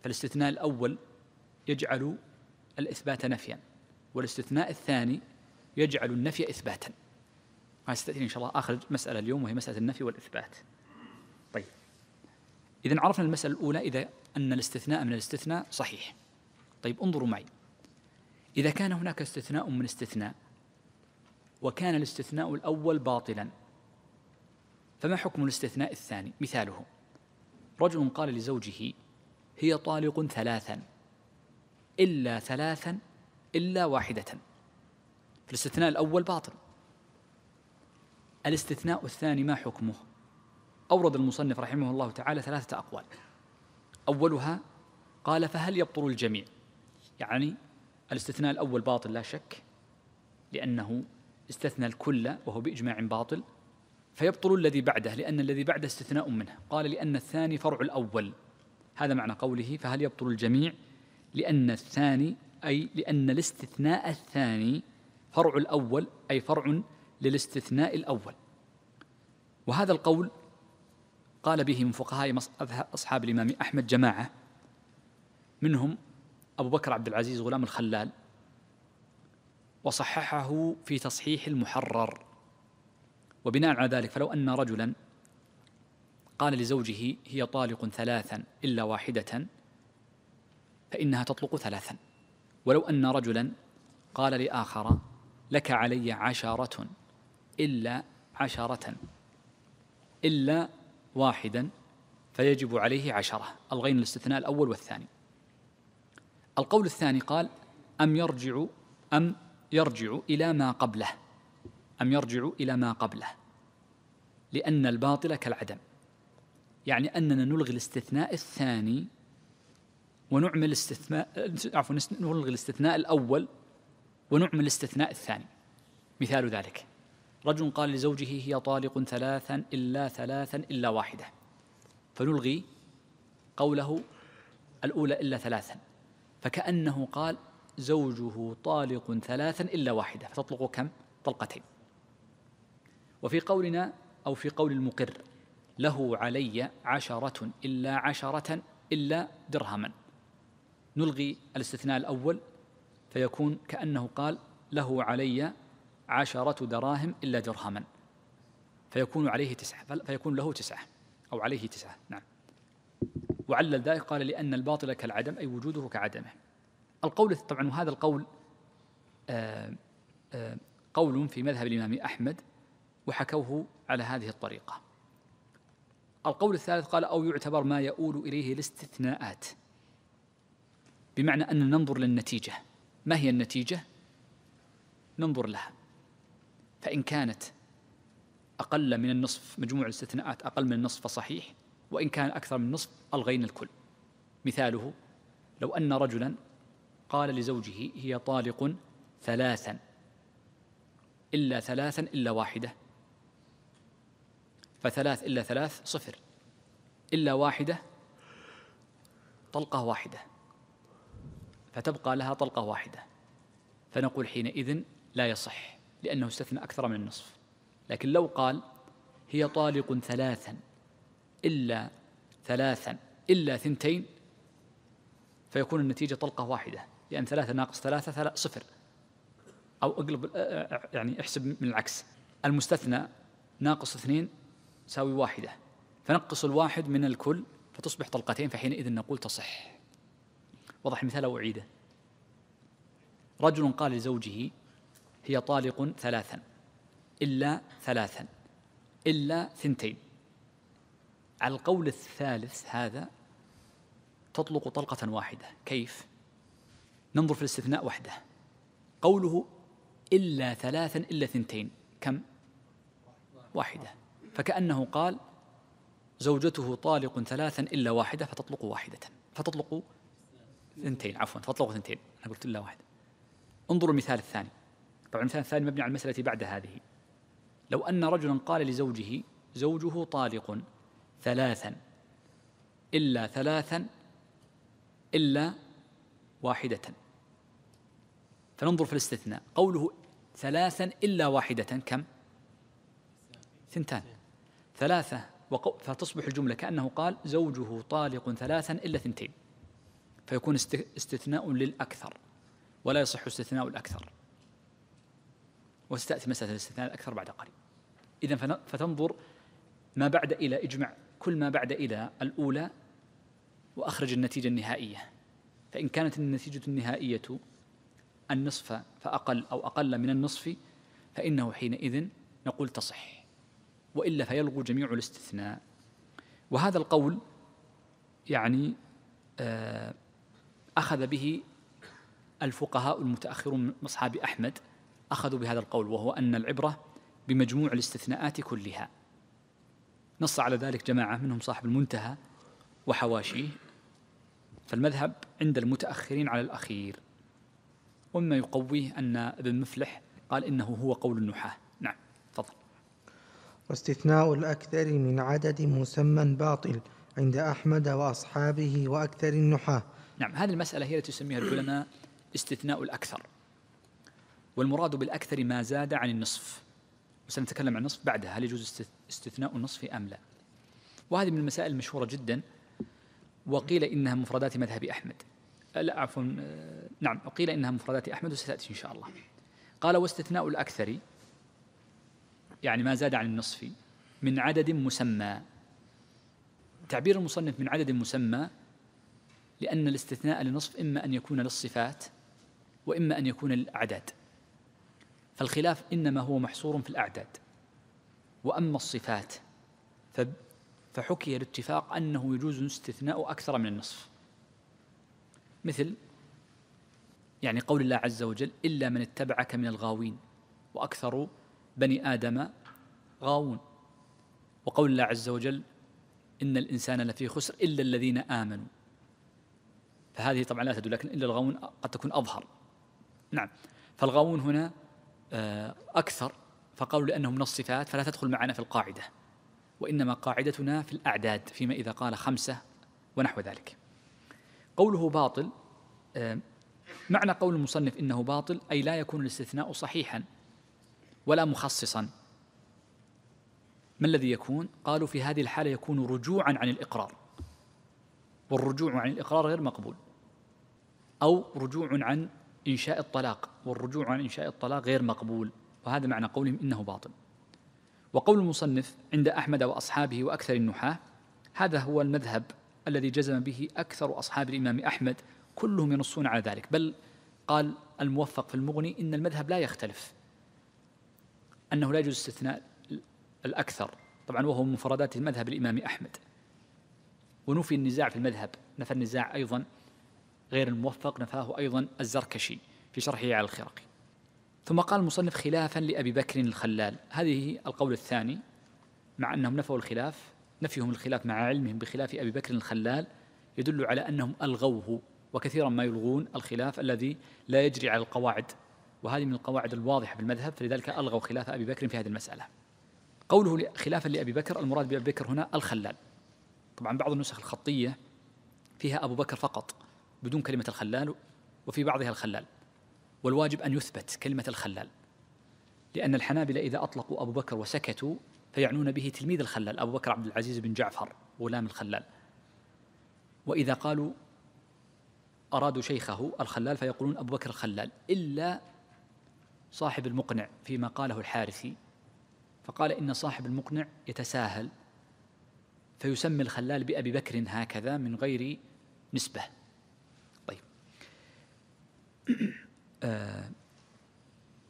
فالاستثناء الأول يجعل الإثبات نفيا والاستثناء الثاني يجعل النفي إثباتا ستأتيني إن شاء الله آخر مسألة اليوم وهي مسألة النفي والإثبات طيب إذا عرفنا المسألة الأولى إذا أن الاستثناء من الاستثناء صحيح طيب انظروا معي إذا كان هناك استثناء من استثناء وكان الاستثناء الأول باطلا فما حكم الاستثناء الثاني مثاله رجل قال لزوجه هي طالق ثلاثا إلا ثلاثا إلا واحدة فالاستثناء الأول باطل الاستثناء الثاني ما حكمه أورد المصنف رحمه الله تعالى ثلاثة أقوال أولها قال فهل يبطل الجميع يعني الاستثناء الأول باطل لا شك لأنه استثنى الكل وهو بإجماع باطل فيبطل الذي بعده لأن الذي بعده استثناء منه قال لأن الثاني فرع الأول هذا معنى قوله فهل يبطل الجميع لأن الثاني أي لأن الاستثناء الثاني فرع الأول أي فرع للاستثناء الأول وهذا القول قال به من فقهاء أصحاب الإمام أحمد جماعة منهم أبو بكر عبد العزيز غلام الخلال وصححه في تصحيح المحرر وبناء على ذلك فلو أن رجلا قال لزوجه هي طالق ثلاثا إلا واحدة فإنها تطلق ثلاثا ولو أن رجلا قال لآخر لك علي عشرة إلا عشرة إلا واحدا فيجب عليه عشرة الغين الاستثناء الأول والثاني القول الثاني قال أم يرجع أم يرجع إلى ما قبله أم يرجع إلى ما قبله لأن الباطل كالعدم يعني أننا نلغي الاستثناء الثاني ونعمل استثناء عفوا نلغي الاستثناء الأول ونعمل الاستثناء الثاني مثال ذلك رجل قال لزوجه هي طالق ثلاثا إلا ثلاثا إلا واحدة فنلغي قوله الأولى إلا ثلاثا فكأنه قال زوجه طالق ثلاثا إلا واحدة فتطلق كم؟ طلقتين وفي قولنا أو في قول المقر له علي عشرة إلا عشرة إلا درهما نلغي الاستثناء الأول فيكون كأنه قال له علي عشرة دراهم إلا درهما فيكون عليه تسعة فيكون له تسعة أو عليه تسعة نعم وعلل ذلك قال لأن الباطل كالعدم أي وجوده كعدمه القول طبعا وهذا القول آآ آه، آآ آه، قول في مذهب الإمام أحمد وحكوه على هذه الطريقة القول الثالث قال أو يعتبر ما يؤول إليه الاستثناءات بمعنى أن ننظر للنتيجة ما هي النتيجة ننظر لها فإن كانت أقل من النصف مجموع الاستثناءات أقل من النصف فصحيح وإن كان أكثر من النصف ألغينا الكل مثاله لو أن رجلا قال لزوجه هي طالق ثلاثا إلا ثلاثا إلا واحدة فثلاث إلا ثلاث صفر إلا واحدة طلقة واحدة فتبقى لها طلقة واحدة فنقول حينئذ لا يصح لأنه استثنى أكثر من النصف لكن لو قال هي طالق ثلاثا إلا ثلاثا إلا ثنتين فيكون النتيجة طلقة واحدة لأن ثلاثة ناقص ثلاثة, ثلاثة صفر أو اقلب يعني احسب من العكس المستثنى ناقص اثنين ساوي واحدة فنقص الواحد من الكل فتصبح طلقتين فحينئذ نقول تصح وضح المثال أو أعيده رجل قال لزوجه هي طالق ثلاثا إلا ثلاثا إلا ثنتين على القول الثالث هذا تطلق طلقة واحدة كيف؟ ننظر في الاستثناء وحده قوله إلا ثلاثا إلا ثنتين كم؟ واحدة فكأنه قال زوجته طالق ثلاثا إلا واحدة فتطلق واحدة فتطلق ثنتين عفوا فتطلق ثنتين أنا قلت إلا واحدة انظروا المثال الثاني طبعا المثال الثاني مبني على المسألة بعد هذه لو أن رجلا قال لزوجه زوجه طالق ثلاثا إلا ثلاثا إلا واحدة فننظر في الاستثناء قوله ثلاثا إلا واحدة كم ثنتان ثلاثة وقو فتصبح الجملة كأنه قال زوجه طالق ثلاثا إلا ثنتين فيكون استثناء للأكثر ولا يصح استثناء الأكثر وستأتي مسألة الاستثناء الاكثر بعد قليل إذا فتنظر ما بعد إلى اجمع كل ما بعد إلى الأولى وأخرج النتيجة النهائية فإن كانت النتيجة النهائية النصف فأقل أو أقل من النصف فإنه حينئذ نقول تصح وإلا فيلغو جميع الاستثناء وهذا القول يعني آه، أخذ به الفقهاء المتأخرون من أصحاب أحمد أخذوا بهذا القول وهو أن العبرة بمجموع الاستثناءات كلها نص على ذلك جماعة منهم صاحب المنتهى وحواشيه فالمذهب عند المتأخرين على الأخير ومما يقويه أن ابن مفلح قال إنه هو قول النحاة نعم تفضل واستثناء الأكثر من عدد مسمى باطل عند أحمد وأصحابه وأكثر النحاة نعم هذه المسألة هي التي يسميها العلماء استثناء الأكثر والمراد بالأكثر ما زاد عن النصف وسنتكلم عن النصف بعدها هل يجوز استثناء النصف أم لا وهذه من المسائل المشهورة جدا وقيل إنها مفردات مذهب أحمد لا عفوا آه، نعم وقيل إنها مفردات أحمد وستأتي إن شاء الله قال واستثناء الأكثر يعني ما زاد عن النصف من عدد مسمى تعبير المصنف من عدد مسمى لأن الاستثناء للنصف إما أن يكون للصفات وإما أن يكون للأعداد فالخلاف إنما هو محصور في الأعداد وأما الصفات فحكي الاتفاق أنه يجوز استثناء أكثر من النصف مثل يعني قول الله عز وجل إلا من اتبعك من الغاوين وأكثر بني آدم غاوون وقول الله عز وجل إن الإنسان لفي خسر إلا الذين آمنوا فهذه طبعا لا تدل لكن إلا الغاوون قد تكون أظهر نعم فالغاوون هنا آه، أكثر فقالوا لأنهم من الصفات فلا تدخل معنا في القاعدة وإنما قاعدتنا في الأعداد فيما إذا قال خمسة ونحو ذلك قوله باطل آه، معنى قول المصنف إنه باطل أي لا يكون الاستثناء صحيحا ولا مخصصا ما الذي يكون؟ قالوا في هذه الحالة يكون رجوعا عن الإقرار والرجوع عن الإقرار غير مقبول أو رجوع عن إنشاء الطلاق والرجوع عن إنشاء الطلاق غير مقبول وهذا معنى قولهم إنه باطل وقول المصنف عند أحمد وأصحابه وأكثر النحاة هذا هو المذهب الذي جزم به أكثر أصحاب الإمام أحمد كلهم ينصون على ذلك بل قال الموفق في المغني إن المذهب لا يختلف أنه لا يجوز استثناء الأكثر طبعا وهو من مفردات المذهب الإمام أحمد ونفي النزاع في المذهب نفى النزاع أيضا غير الموفق نفاه أيضا الزركشي في شرحه على الخرقي ثم قال المصنف خلافا لأبي بكر الخلال هذه القول الثاني مع أنهم نفوا الخلاف نفيهم الخلاف مع علمهم بخلاف أبي بكر الخلال يدل على أنهم ألغوه وكثيرا ما يلغون الخلاف الذي لا يجري على القواعد وهذه من القواعد الواضحة في المذهب فلذلك ألغوا خلاف أبي بكر في هذه المسألة قوله خلافا لأبي بكر المراد بأبي بكر هنا الخلال طبعا بعض النسخ الخطية فيها أبو بكر فقط بدون كلمة الخلال وفي بعضها الخلال والواجب أن يثبت كلمة الخلال لأن الحنابلة إذا أطلقوا أبو بكر وسكتوا فيعنون به تلميذ الخلال أبو بكر عبد العزيز بن جعفر غلام الخلال وإذا قالوا أرادوا شيخه الخلال فيقولون أبو بكر الخلال إلا صاحب المقنع فيما قاله الحارثي فقال إن صاحب المقنع يتساهل فيسمي الخلال بأبي بكر هكذا من غير نسبة آه،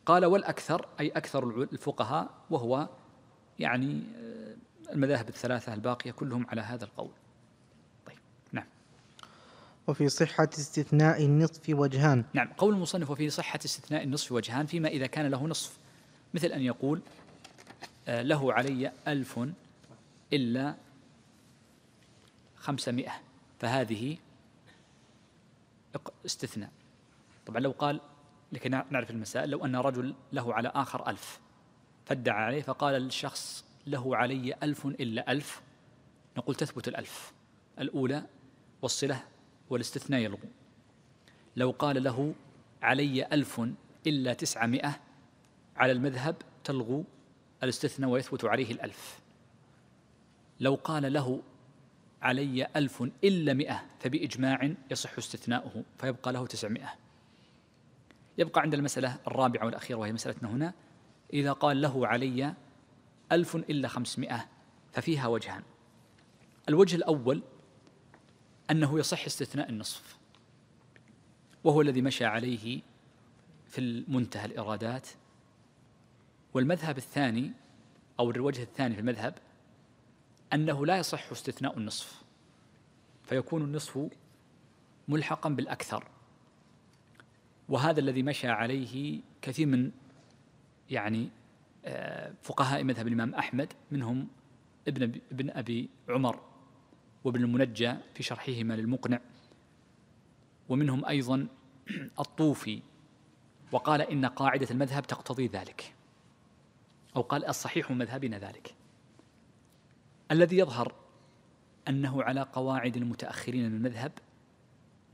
قال والأكثر أي أكثر الفقهاء وهو يعني آه، المذاهب الثلاثة الباقية كلهم على هذا القول طيب نعم وفي صحة استثناء النصف وجهان نعم قول المصنف وفي صحة استثناء النصف وجهان فيما إذا كان له نصف مثل أن يقول آه، له علي ألف إلا خمسمائة فهذه استثناء طبعا لو قال لكي نعرف المسائل لو أن رجل له على آخر ألف فادعى عليه فقال الشخص له علي ألف إلا ألف نقول تثبت الألف الأولى والصلة والاستثناء يلغو لو قال له علي ألف إلا تسعمائة على المذهب تلغو الاستثناء ويثبت عليه الألف لو قال له علي ألف إلا مئة فبإجماع يصح استثناؤه فيبقى له تسعمائة يبقى عند المسألة الرابعة والأخيرة وهي مسألتنا هنا إذا قال له علي ألف إلا خمسمائة ففيها وجهان الوجه الأول أنه يصح استثناء النصف وهو الذي مشى عليه في المنتهى الإرادات والمذهب الثاني أو الوجه الثاني في المذهب أنه لا يصح استثناء النصف فيكون النصف ملحقا بالأكثر وهذا الذي مشى عليه كثير من يعني آه، فقهاء مذهب الإمام أحمد منهم ابن ابن أبي عمر وابن المنجى في شرحهما للمقنع ومنهم أيضا الطوفي وقال إن قاعدة المذهب تقتضي ذلك أو قال الصحيح من مذهبنا ذلك الذي يظهر أنه على قواعد المتأخرين من المذهب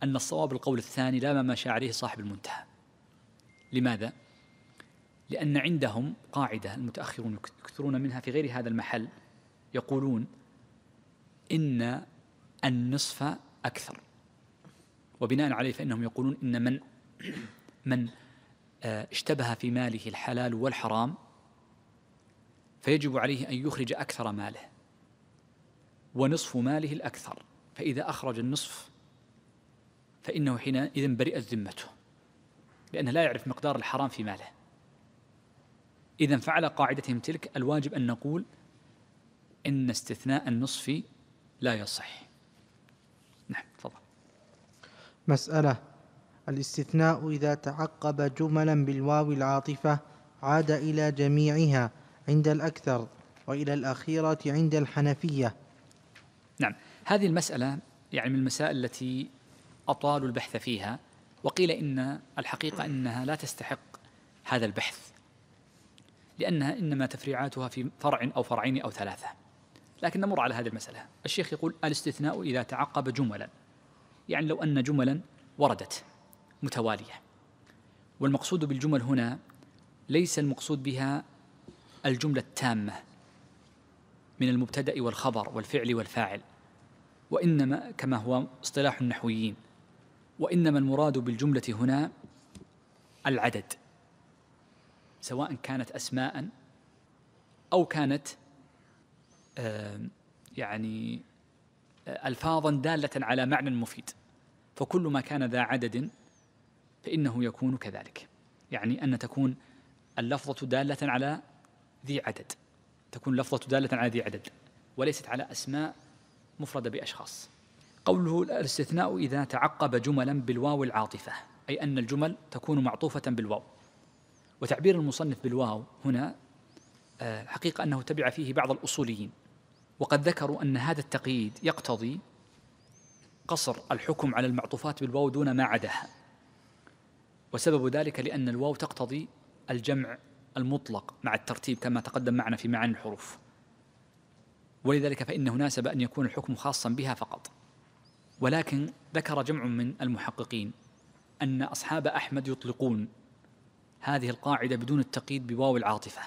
أن الصواب القول الثاني لا ما مشى عليه صاحب المنتهى لماذا؟ لأن عندهم قاعدة المتأخرون يكثرون منها في غير هذا المحل يقولون إن النصف أكثر وبناء عليه فإنهم يقولون إن من من آه، اشتبه في ماله الحلال والحرام فيجب عليه أن يخرج أكثر ماله ونصف ماله الأكثر فإذا أخرج النصف فإنه حينئذ برئت ذمته لأنه لا يعرف مقدار الحرام في ماله إذا فعلى قاعدتهم تلك الواجب أن نقول إن استثناء النصف لا يصح نعم تفضل مسألة الاستثناء إذا تعقب جملا بالواو العاطفة عاد إلى جميعها عند الأكثر وإلى الأخيرة عند الحنفية نعم هذه المسألة يعني من المسائل التي أطالوا البحث فيها وقيل إن الحقيقة أنها لا تستحق هذا البحث لأنها إنما تفريعاتها في فرع أو فرعين أو ثلاثة لكن نمر على هذه المسألة الشيخ يقول الاستثناء إذا تعقب جملا يعني لو أن جملا وردت متوالية والمقصود بالجمل هنا ليس المقصود بها الجملة التامة من المبتدأ والخبر والفعل والفاعل وإنما كما هو اصطلاح النحويين وانما المراد بالجمله هنا العدد سواء كانت اسماء او كانت يعني آه، الفاظا داله على معنى مفيد فكل ما كان ذا عدد فانه يكون كذلك يعني ان تكون اللفظه داله على ذي عدد تكون لفظه داله على ذي عدد وليست على اسماء مفرده باشخاص قوله الاستثناء إذا تعقب جملا بالواو العاطفة أي أن الجمل تكون معطوفة بالواو وتعبير المصنف بالواو هنا آه، حقيقة أنه تبع فيه بعض الأصوليين وقد ذكروا أن هذا التقييد يقتضي قصر الحكم على المعطوفات بالواو دون ما عداها وسبب ذلك لأن الواو تقتضي الجمع المطلق مع الترتيب كما تقدم معنا في معاني الحروف ولذلك فإنه ناسب أن يكون الحكم خاصا بها فقط ولكن ذكر جمع من المحققين أن أصحاب أحمد يطلقون هذه القاعدة بدون التقييد بواو العاطفة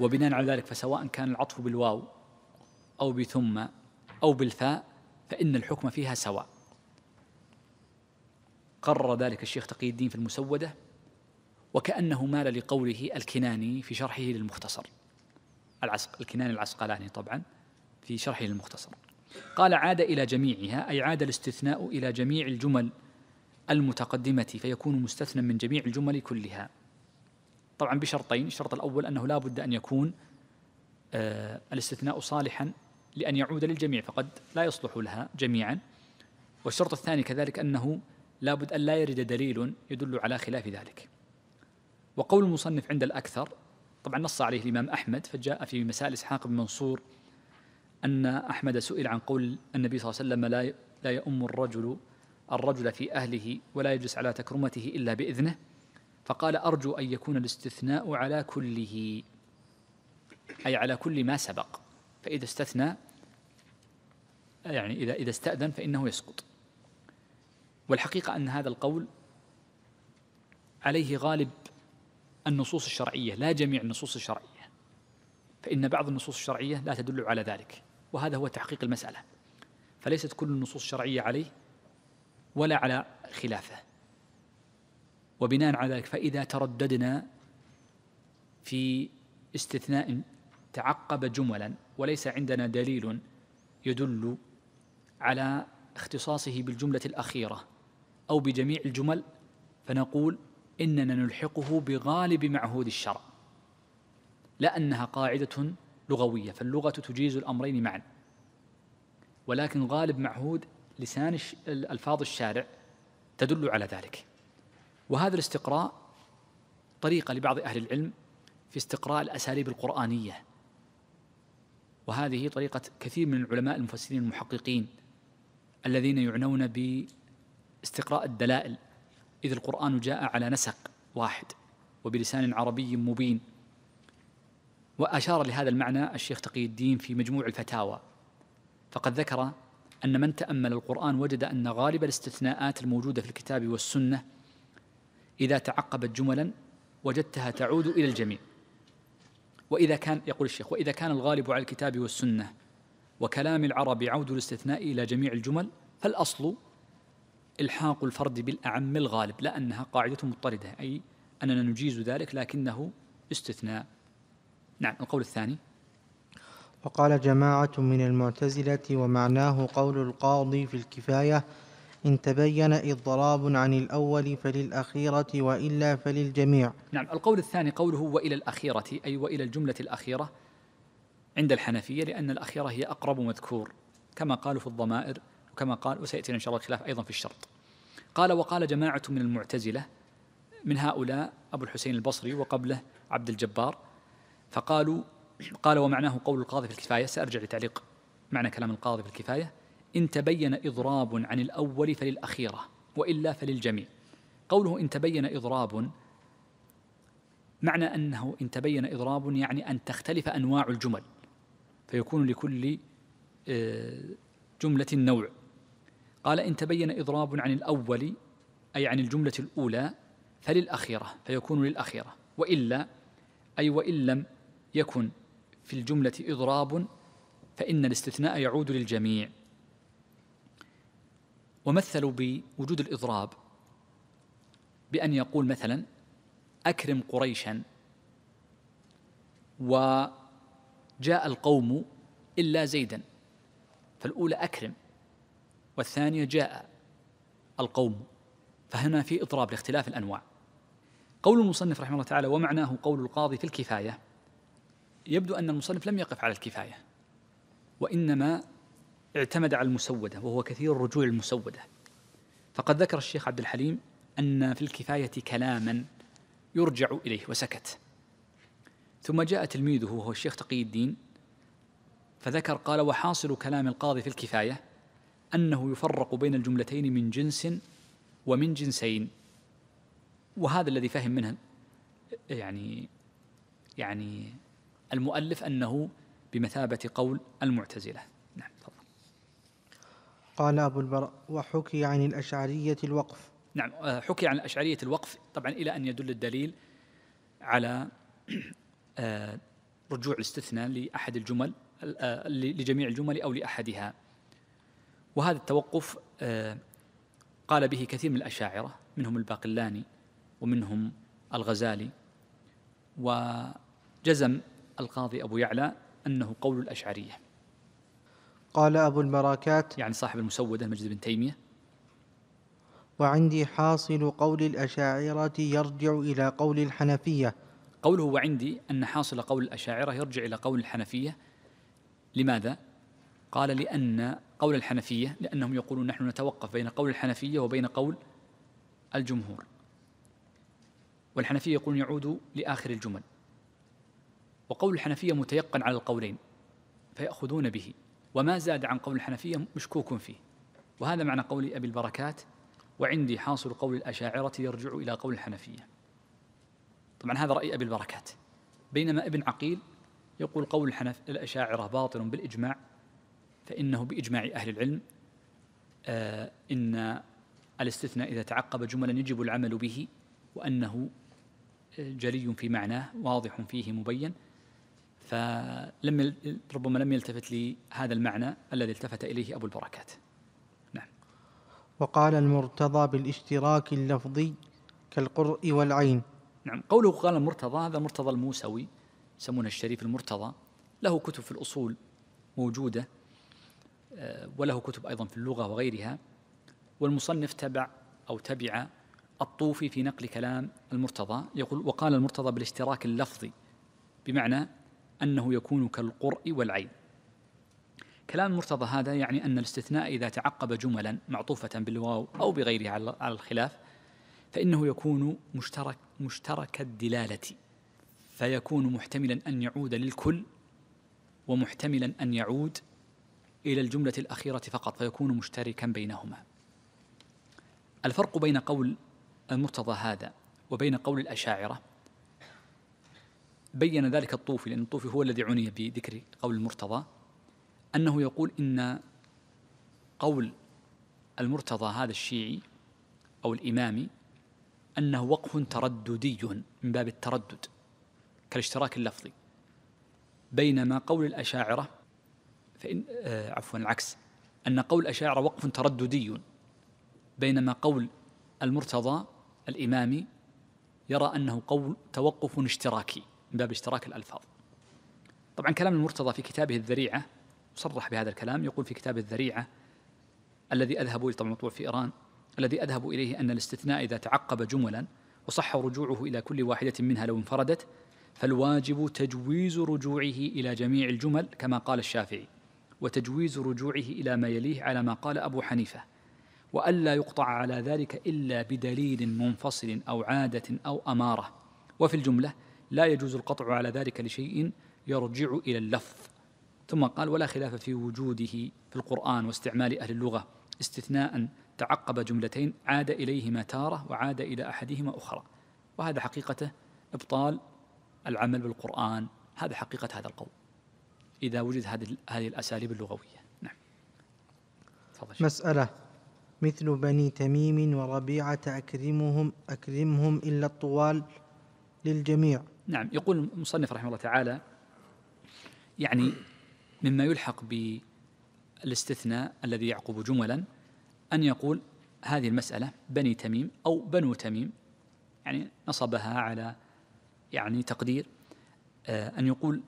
وبناء على ذلك فسواء كان العطف بالواو أو بثم أو بالفاء فإن الحكم فيها سواء قرر ذلك الشيخ تقي الدين في المسودة وكأنه مال لقوله الكناني في شرحه للمختصر العسق الكناني العسقلاني طبعا في شرحه للمختصر قال عاد إلى جميعها أي عاد الاستثناء إلى جميع الجمل المتقدمة فيكون مستثنى من جميع الجمل كلها طبعا بشرطين الشرط الأول أنه لا بد أن يكون آه، الاستثناء صالحا لأن يعود للجميع فقد لا يصلح لها جميعا والشرط الثاني كذلك أنه لا بد أن لا يرد دليل يدل على خلاف ذلك وقول المصنف عند الأكثر طبعا نص عليه الإمام أحمد فجاء في مسائل إسحاق بن منصور أن أحمد سئل عن قول النبي صلى الله عليه وسلم لا لا يؤم الرجل الرجل في أهله ولا يجلس على تكرمته إلا بإذنه فقال أرجو أن يكون الاستثناء على كله أي على كل ما سبق فإذا استثنى يعني إذا إذا استأذن فإنه يسقط والحقيقة أن هذا القول عليه غالب النصوص الشرعية لا جميع النصوص الشرعية فإن بعض النصوص الشرعية لا تدل على ذلك وهذا هو تحقيق المسألة فليست كل النصوص الشرعية عليه ولا على خلافه وبناء على ذلك فإذا ترددنا في استثناء تعقب جملا وليس عندنا دليل يدل على اختصاصه بالجملة الأخيرة أو بجميع الجمل فنقول إننا نلحقه بغالب معهود الشرع لأنها قاعدة لغوية فاللغة تجيز الأمرين معا ولكن غالب معهود لسان الفاظ الشارع تدل على ذلك وهذا الاستقراء طريقة لبعض أهل العلم في استقراء الأساليب القرآنية وهذه طريقة كثير من العلماء المفسرين المحققين الذين يعنون باستقراء الدلائل إذ القرآن جاء على نسق واحد وبلسان عربي مبين وأشار لهذا المعنى الشيخ تقي الدين في مجموع الفتاوى فقد ذكر أن من تأمل القرآن وجد أن غالب الاستثناءات الموجودة في الكتاب والسنة إذا تعقبت جملا وجدتها تعود إلى الجميع وإذا كان يقول الشيخ وإذا كان الغالب على الكتاب والسنة وكلام العرب عود الاستثناء إلى جميع الجمل فالأصل إلحاق الفرد بالأعم الغالب لأنها قاعدة مضطردة أي أننا نجيز ذلك لكنه استثناء نعم القول الثاني وقال جماعة من المعتزلة ومعناه قول القاضي في الكفاية إن تبين إضراب عن الأول فللأخيرة وإلا فللجميع نعم القول الثاني قوله وإلى الأخيرة أي وإلى الجملة الأخيرة عند الحنفية لأن الأخيرة هي أقرب مذكور كما قالوا في الضمائر وكما قال وسيأتي إن شاء الله الخلاف أيضا في الشرط قال وقال جماعة من المعتزلة من هؤلاء أبو الحسين البصري وقبله عبد الجبار فقالوا قال ومعناه قول القاضي في الكفاية سأرجع لتعليق معنى كلام القاضي في الكفاية إن تبين إضراب عن الأول فللأخيرة وإلا فللجميع قوله إن تبين إضراب معنى أنه إن تبين إضراب يعني أن تختلف أنواع الجمل فيكون لكل آه، جملة نوع قال إن تبين إضراب عن الأول أي عن الجملة الأولى فللأخيرة فيكون للأخيرة وإلا أي وإن لم يكن في الجملة إضراب فإن الاستثناء يعود للجميع ومثلوا بوجود الإضراب بأن يقول مثلا أكرم قريشا وجاء القوم إلا زيدا فالأولى أكرم والثانية جاء القوم فهنا في إضراب لاختلاف الأنواع قول المصنف رحمه الله تعالى ومعناه قول القاضي في الكفاية يبدو أن المصنف لم يقف على الكفاية وإنما اعتمد على المسودة وهو كثير الرجوع المسودة فقد ذكر الشيخ عبد الحليم أن في الكفاية كلاما يرجع إليه وسكت ثم جاء تلميذه وهو الشيخ تقي الدين فذكر قال وحاصل كلام القاضي في الكفاية أنه يفرق بين الجملتين من جنس ومن جنسين وهذا الذي فهم منه يعني يعني المؤلف أنه بمثابة قول المعتزلة نعم تفضل قال أبو البراء وحكي عن الأشعرية الوقف نعم آه، حكي عن الأشعرية الوقف طبعا إلى أن يدل الدليل على آه، رجوع الاستثناء لأحد الجمل آه، لجميع الجمل أو لأحدها وهذا التوقف قال به كثير من الأشاعرة منهم الباقلاني ومنهم الغزالي وجزم القاضي أبو يعلى أنه قول الأشعرية قال أبو البركات يعني صاحب المسودة مجد بن تيمية وعندي حاصل قول الأشاعرة يرجع إلى قول الحنفية قوله وعندي أن حاصل قول الأشاعرة يرجع إلى قول الحنفية لماذا؟ قال لأن قول الحنفية لأنهم يقولون نحن نتوقف بين قول الحنفية وبين قول الجمهور والحنفية يقولون يعود لآخر الجمل وقول الحنفية متيقن على القولين فيأخذون به وما زاد عن قول الحنفية مشكوك فيه وهذا معنى قول أبي البركات وعندي حاصل قول الأشاعرة يرجع إلى قول الحنفية طبعا هذا رأي أبي البركات بينما ابن عقيل يقول قول الحنف الأشاعرة باطل بالإجماع فإنه بإجماع أهل العلم آه إن الاستثناء إذا تعقب جملا يجب العمل به وأنه آه، جلي في معناه واضح فيه مبين فلم ربما لم يلتفت لي هذا المعنى الذي التفت إليه أبو البركات نعم وقال المرتضى بالاشتراك اللفظي كالقرء والعين نعم قوله قال المرتضى هذا المرتضى الموسوي يسمونه الشريف المرتضى له كتب في الأصول موجودة آه، وله كتب أيضا في اللغة وغيرها والمصنف تبع أو تبع الطوفي في نقل كلام المرتضى يقول وقال المرتضى بالاشتراك اللفظي بمعنى أنه يكون كالقرء والعين كلام مرتضى هذا يعني أن الاستثناء إذا تعقب جملا معطوفة بالواو أو بغيرها على الخلاف فإنه يكون مشترك مشترك الدلالة فيكون محتملا أن يعود للكل ومحتملا أن يعود إلى الجملة الأخيرة فقط فيكون مشتركا بينهما الفرق بين قول المرتضى هذا وبين قول الأشاعرة بين ذلك الطوفي لأن الطوفي هو الذي عني بذكر قول المرتضى أنه يقول إن قول المرتضى هذا الشيعي أو الإمامي أنه وقف ترددي من باب التردد كالاشتراك اللفظي بينما قول الأشاعرة فإن آه عفوا العكس أن قول الأشاعرة وقف ترددي بينما قول المرتضى الإمامي يرى أنه قول توقف اشتراكي من باب اشتراك الألفاظ طبعا كلام المرتضى في كتابه الذريعة صرح بهذا الكلام يقول في كتاب الذريعة الذي أذهب طبعا مطبوع في إيران الذي أذهب إليه أن الاستثناء إذا تعقب جملا وصح رجوعه إلى كل واحدة منها لو انفردت فالواجب تجويز رجوعه إلى جميع الجمل كما قال الشافعي وتجويز رجوعه إلى ما يليه على ما قال أبو حنيفة وألا يقطع على ذلك إلا بدليل منفصل أو عادة أو أمارة وفي الجملة لا يجوز القطع على ذلك لشيء يرجع إلى اللفظ ثم قال ولا خلاف في وجوده في القرآن واستعمال أهل اللغة استثناء تعقب جملتين عاد إليهما تارة وعاد إلى أحدهما أخرى وهذا حقيقته إبطال العمل بالقرآن هذا حقيقة هذا القول إذا وجد هذه هذه الأساليب اللغوية نعم مسألة مثل بني تميم وربيعة أكرمهم أكرمهم إلا الطوال للجميع نعم يقول المصنف رحمه الله تعالى يعني مما يلحق بالاستثناء الذي يعقب جملا أن يقول هذه المسألة بني تميم أو بنو تميم يعني نصبها على يعني تقدير آه، أن يقول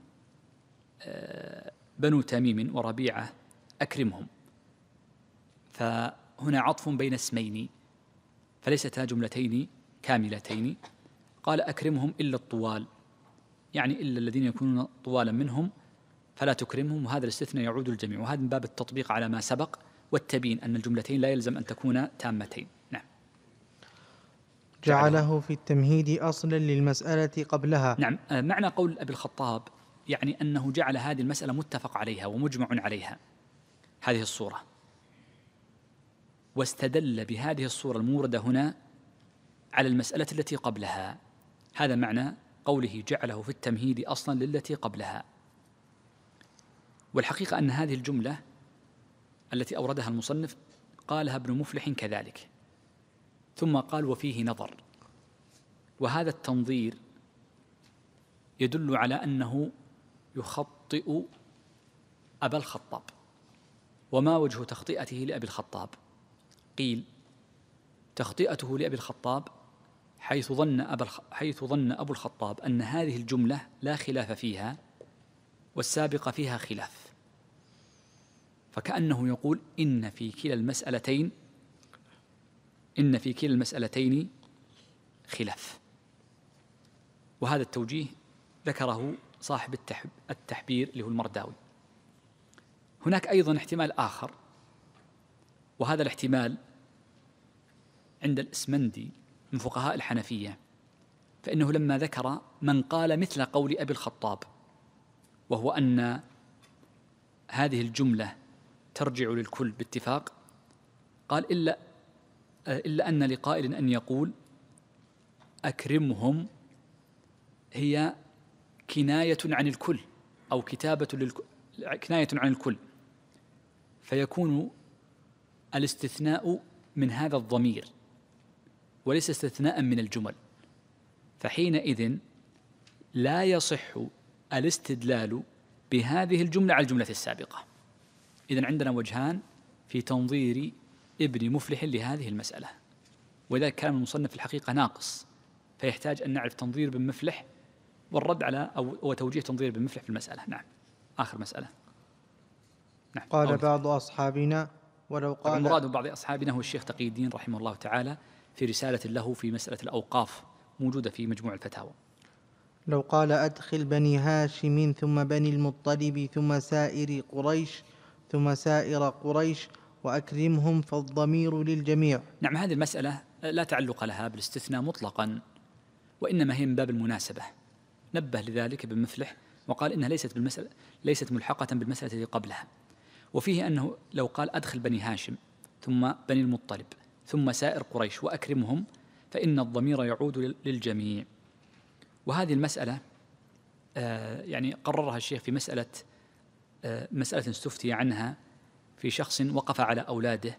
آه، بنو تميم وربيعة أكرمهم فهنا عطف بين اسمين فليستا جملتين كاملتين قال أكرمهم إلا الطوال يعني إلا الذين يكونون طوالا منهم فلا تكرمهم وهذا الاستثناء يعود الجميع وهذا من باب التطبيق على ما سبق والتبيين أن الجملتين لا يلزم أن تكون تامتين نعم جعله في التمهيد أصلا للمسألة قبلها نعم آه، معنى قول أبي الخطاب يعني أنه جعل هذه المسألة متفق عليها ومجمع عليها هذه الصورة واستدل بهذه الصورة الموردة هنا على المسألة التي قبلها هذا معنى قوله جعله في التمهيد اصلا للتي قبلها والحقيقه ان هذه الجمله التي اوردها المصنف قالها ابن مفلح كذلك ثم قال وفيه نظر وهذا التنظير يدل على انه يخطئ ابا الخطاب وما وجه تخطئته لابي الخطاب قيل تخطئته لابي الخطاب حيث ظن أبا حيث ظن أبو الخطاب أن هذه الجملة لا خلاف فيها والسابقة فيها خلاف فكأنه يقول إن في كلا المسألتين إن في كلا المسألتين خلاف وهذا التوجيه ذكره صاحب التحبير اللي هو المرداوي هناك أيضا احتمال آخر وهذا الاحتمال عند الإسمندي من فقهاء الحنفية فإنه لما ذكر من قال مثل قول أبي الخطاب وهو أن هذه الجملة ترجع للكل باتفاق قال إلا إلا أن لقائل أن يقول أكرمهم هي كناية عن الكل أو كتابة للكل كناية عن الكل فيكون الاستثناء من هذا الضمير وليس استثناء من الجمل فحينئذ لا يصح الاستدلال بهذه الجملة على الجملة السابقة إذا عندنا وجهان في تنظير ابن مفلح لهذه المسألة واذا كان المصنف في الحقيقة ناقص فيحتاج أن نعرف تنظير ابن مفلح والرد على أو وتوجيه تنظير ابن مفلح في المسألة نعم آخر مسألة نعم قال بعض أصحابنا ولو قال المراد بعض أصحابنا هو الشيخ تقي الدين رحمه الله تعالى في رسالة له في مسألة الأوقاف موجودة في مجموع الفتاوى لو قال أدخل بني هاشم ثم بني المطلب ثم سائر قريش ثم سائر قريش وأكرمهم فالضمير للجميع نعم هذه المسألة لا تعلق لها بالاستثناء مطلقا وإنما هي من باب المناسبة نبه لذلك ابن مفلح وقال إنها ليست بالمسألة ليست ملحقة بالمسألة التي قبلها وفيه أنه لو قال أدخل بني هاشم ثم بني المطلب ثم سائر قريش واكرمهم فان الضمير يعود للجميع وهذه المساله آه، يعني قررها الشيخ في مساله آه، مساله استفتي عنها في شخص وقف على اولاده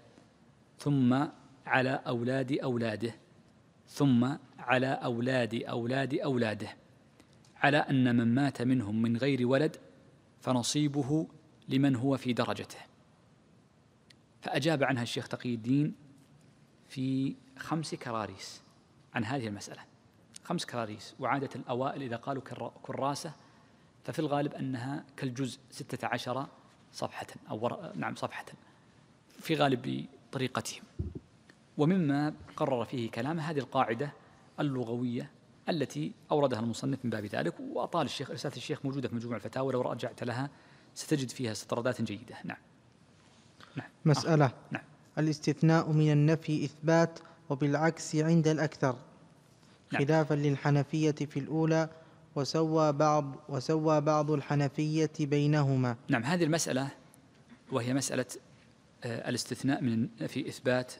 ثم على اولاد اولاده ثم على اولاد اولاد اولاده على ان من مات منهم من غير ولد فنصيبه لمن هو في درجته فاجاب عنها الشيخ تقي الدين في خمس كراريس عن هذه المسألة خمس كراريس وعادة الأوائل إذا قالوا كراسة ففي الغالب أنها كالجزء ستة عشر صفحة أو نعم صفحة في غالب طريقتهم ومما قرر فيه كلامه هذه القاعدة اللغوية التي أوردها المصنف من باب ذلك وأطال الشيخ رسالة الشيخ موجودة في مجموع الفتاوى لو رجعت لها ستجد فيها استطرادات جيدة نعم, نعم. مسألة آه. نعم الاستثناء من النفي إثبات وبالعكس عند الأكثر نعم. خلافا للحنفية في الأولى وسوى بعض وسوى بعض الحنفية بينهما نعم هذه المسألة وهي مسألة آه، الاستثناء من في إثبات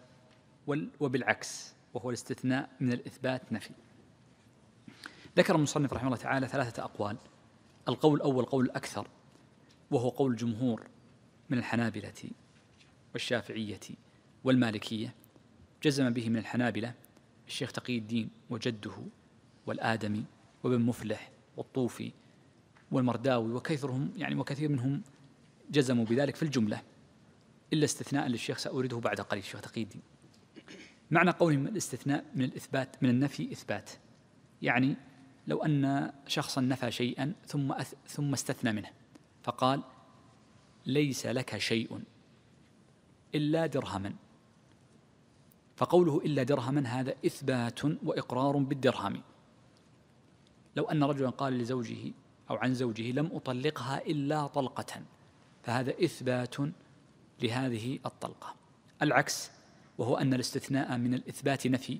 وبالعكس وهو الاستثناء من الإثبات نفي ذكر المصنف رحمه الله تعالى ثلاثة أقوال القول الأول قول الأكثر وهو قول الجمهور من الحنابلة والشافعية والمالكية جزم به من الحنابلة الشيخ تقي الدين وجده والآدمي وابن مفلح والطوفي والمرداوي وكثرهم يعني وكثير منهم جزموا بذلك في الجملة إلا استثناء للشيخ سأورده بعد قليل الشيخ تقي الدين معنى قولهم الاستثناء من الإثبات من النفي إثبات يعني لو أن شخصا نفى شيئا ثم أث ثم استثنى منه فقال ليس لك شيء إلا درهما فقوله إلا درهما هذا إثبات وإقرار بالدرهم لو أن رجلا قال لزوجه أو عن زوجه لم أطلقها إلا طلقة فهذا إثبات لهذه الطلقة العكس وهو أن الاستثناء من الإثبات نفي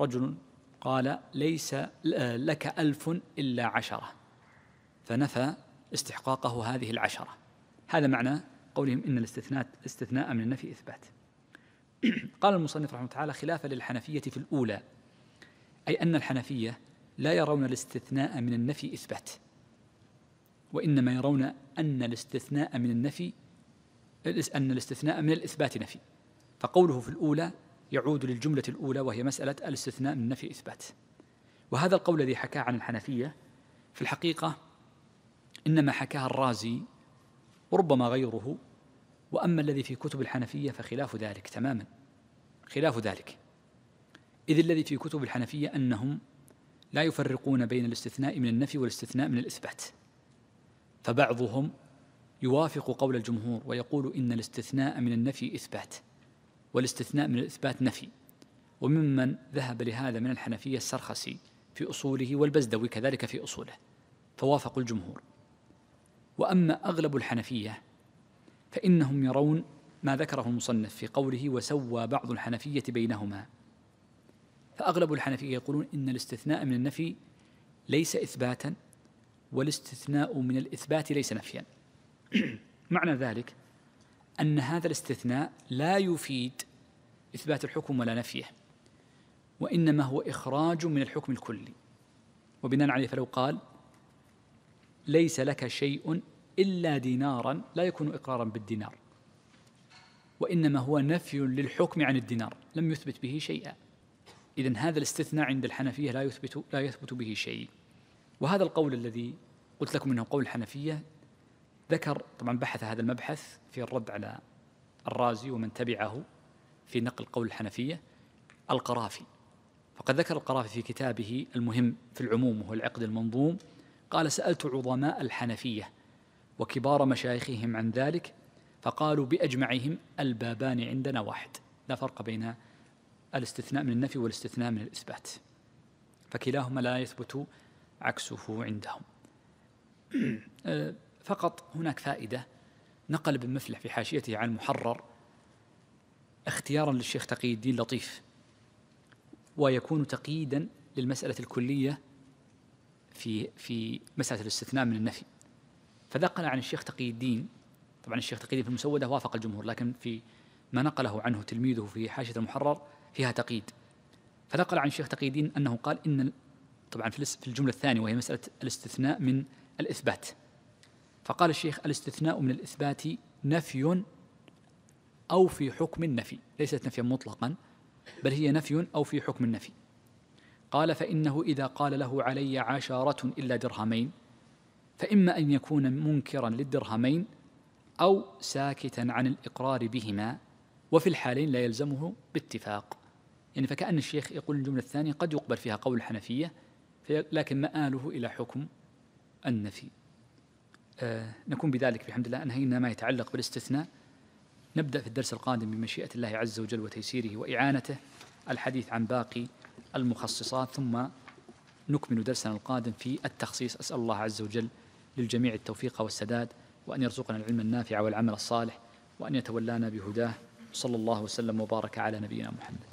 رجل قال ليس لك ألف إلا عشرة فنفى استحقاقه هذه العشرة هذا معنى قولهم إن الاستثناء استثناء من النفي إثبات قال المصنف رحمه الله تعالى خلافا للحنفية في الأولى أي أن الحنفية لا يرون الاستثناء من النفي إثبات وإنما يرون أن الاستثناء من النفي أن الاستثناء من الإثبات نفي فقوله في الأولى يعود للجملة الأولى وهي مسألة الاستثناء من النفي إثبات وهذا القول الذي حكاه عن الحنفية في الحقيقة إنما حكاها الرازي وربما غيره وأما الذي في كتب الحنفية فخلاف ذلك تماما خلاف ذلك إذ الذي في كتب الحنفية أنهم لا يفرقون بين الاستثناء من النفي والاستثناء من الإثبات فبعضهم يوافق قول الجمهور ويقول إن الاستثناء من النفي إثبات والاستثناء من الإثبات نفي وممن ذهب لهذا من الحنفية السرخسي في أصوله والبزدوي كذلك في أصوله فوافقوا الجمهور وأما أغلب الحنفية فإنهم يرون ما ذكره المصنف في قوله وسوى بعض الحنفية بينهما فأغلب الحنفية يقولون إن الاستثناء من النفي ليس إثباتا والاستثناء من الإثبات ليس نفيا معنى ذلك أن هذا الاستثناء لا يفيد إثبات الحكم ولا نفيه وإنما هو إخراج من الحكم الكلي وبناء عليه فلو قال ليس لك شيء إلا دينارا لا يكون إقرارا بالدينار وإنما هو نفي للحكم عن الدينار لم يثبت به شيئا إذا هذا الاستثناء عند الحنفية لا يثبت لا يثبت به شيء وهذا القول الذي قلت لكم انه قول الحنفيه ذكر طبعا بحث هذا المبحث في الرد على الرازي ومن تبعه في نقل قول الحنفيه القرافي فقد ذكر القرافي في كتابه المهم في العموم وهو العقد المنظوم قال سالت عظماء الحنفيه وكبار مشايخهم عن ذلك فقالوا بأجمعهم البابان عندنا واحد لا فرق بين الاستثناء من النفي والاستثناء من الإثبات فكلاهما لا يثبت عكسه عندهم فقط هناك فائدة نقل ابن مفلح في حاشيته عن المحرر اختيارا للشيخ تقي الدين لطيف ويكون تقييدا للمسألة الكلية في في مسألة الاستثناء من النفي فنقل عن الشيخ تقي الدين طبعا الشيخ تقي الدين في المسودة وافق الجمهور لكن في ما نقله عنه تلميذه في حاشية المحرر فيها تقييد فنقل عن الشيخ تقي الدين أنه قال إن طبعا في الجملة الثانية وهي مسألة الاستثناء من الإثبات فقال الشيخ الاستثناء من الإثبات نفي أو في حكم النفي ليست نفيا مطلقا بل هي نفي أو في حكم النفي قال فإنه إذا قال له علي عشرة إلا درهمين فإما أن يكون منكرا للدرهمين أو ساكتا عن الإقرار بهما وفي الحالين لا يلزمه باتفاق يعني فكأن الشيخ يقول الجملة الثانية قد يقبل فيها قول الحنفية لكن مآله إلى حكم النفي آه نكون بذلك بحمد الله أنهينا ما يتعلق بالاستثناء نبدأ في الدرس القادم بمشيئة الله عز وجل وتيسيره وإعانته الحديث عن باقي المخصصات ثم نكمل درسنا القادم في التخصيص أسأل الله عز وجل للجميع التوفيق والسداد وأن يرزقنا العلم النافع والعمل الصالح وأن يتولانا بهداه صلى الله وسلم وبارك على نبينا محمد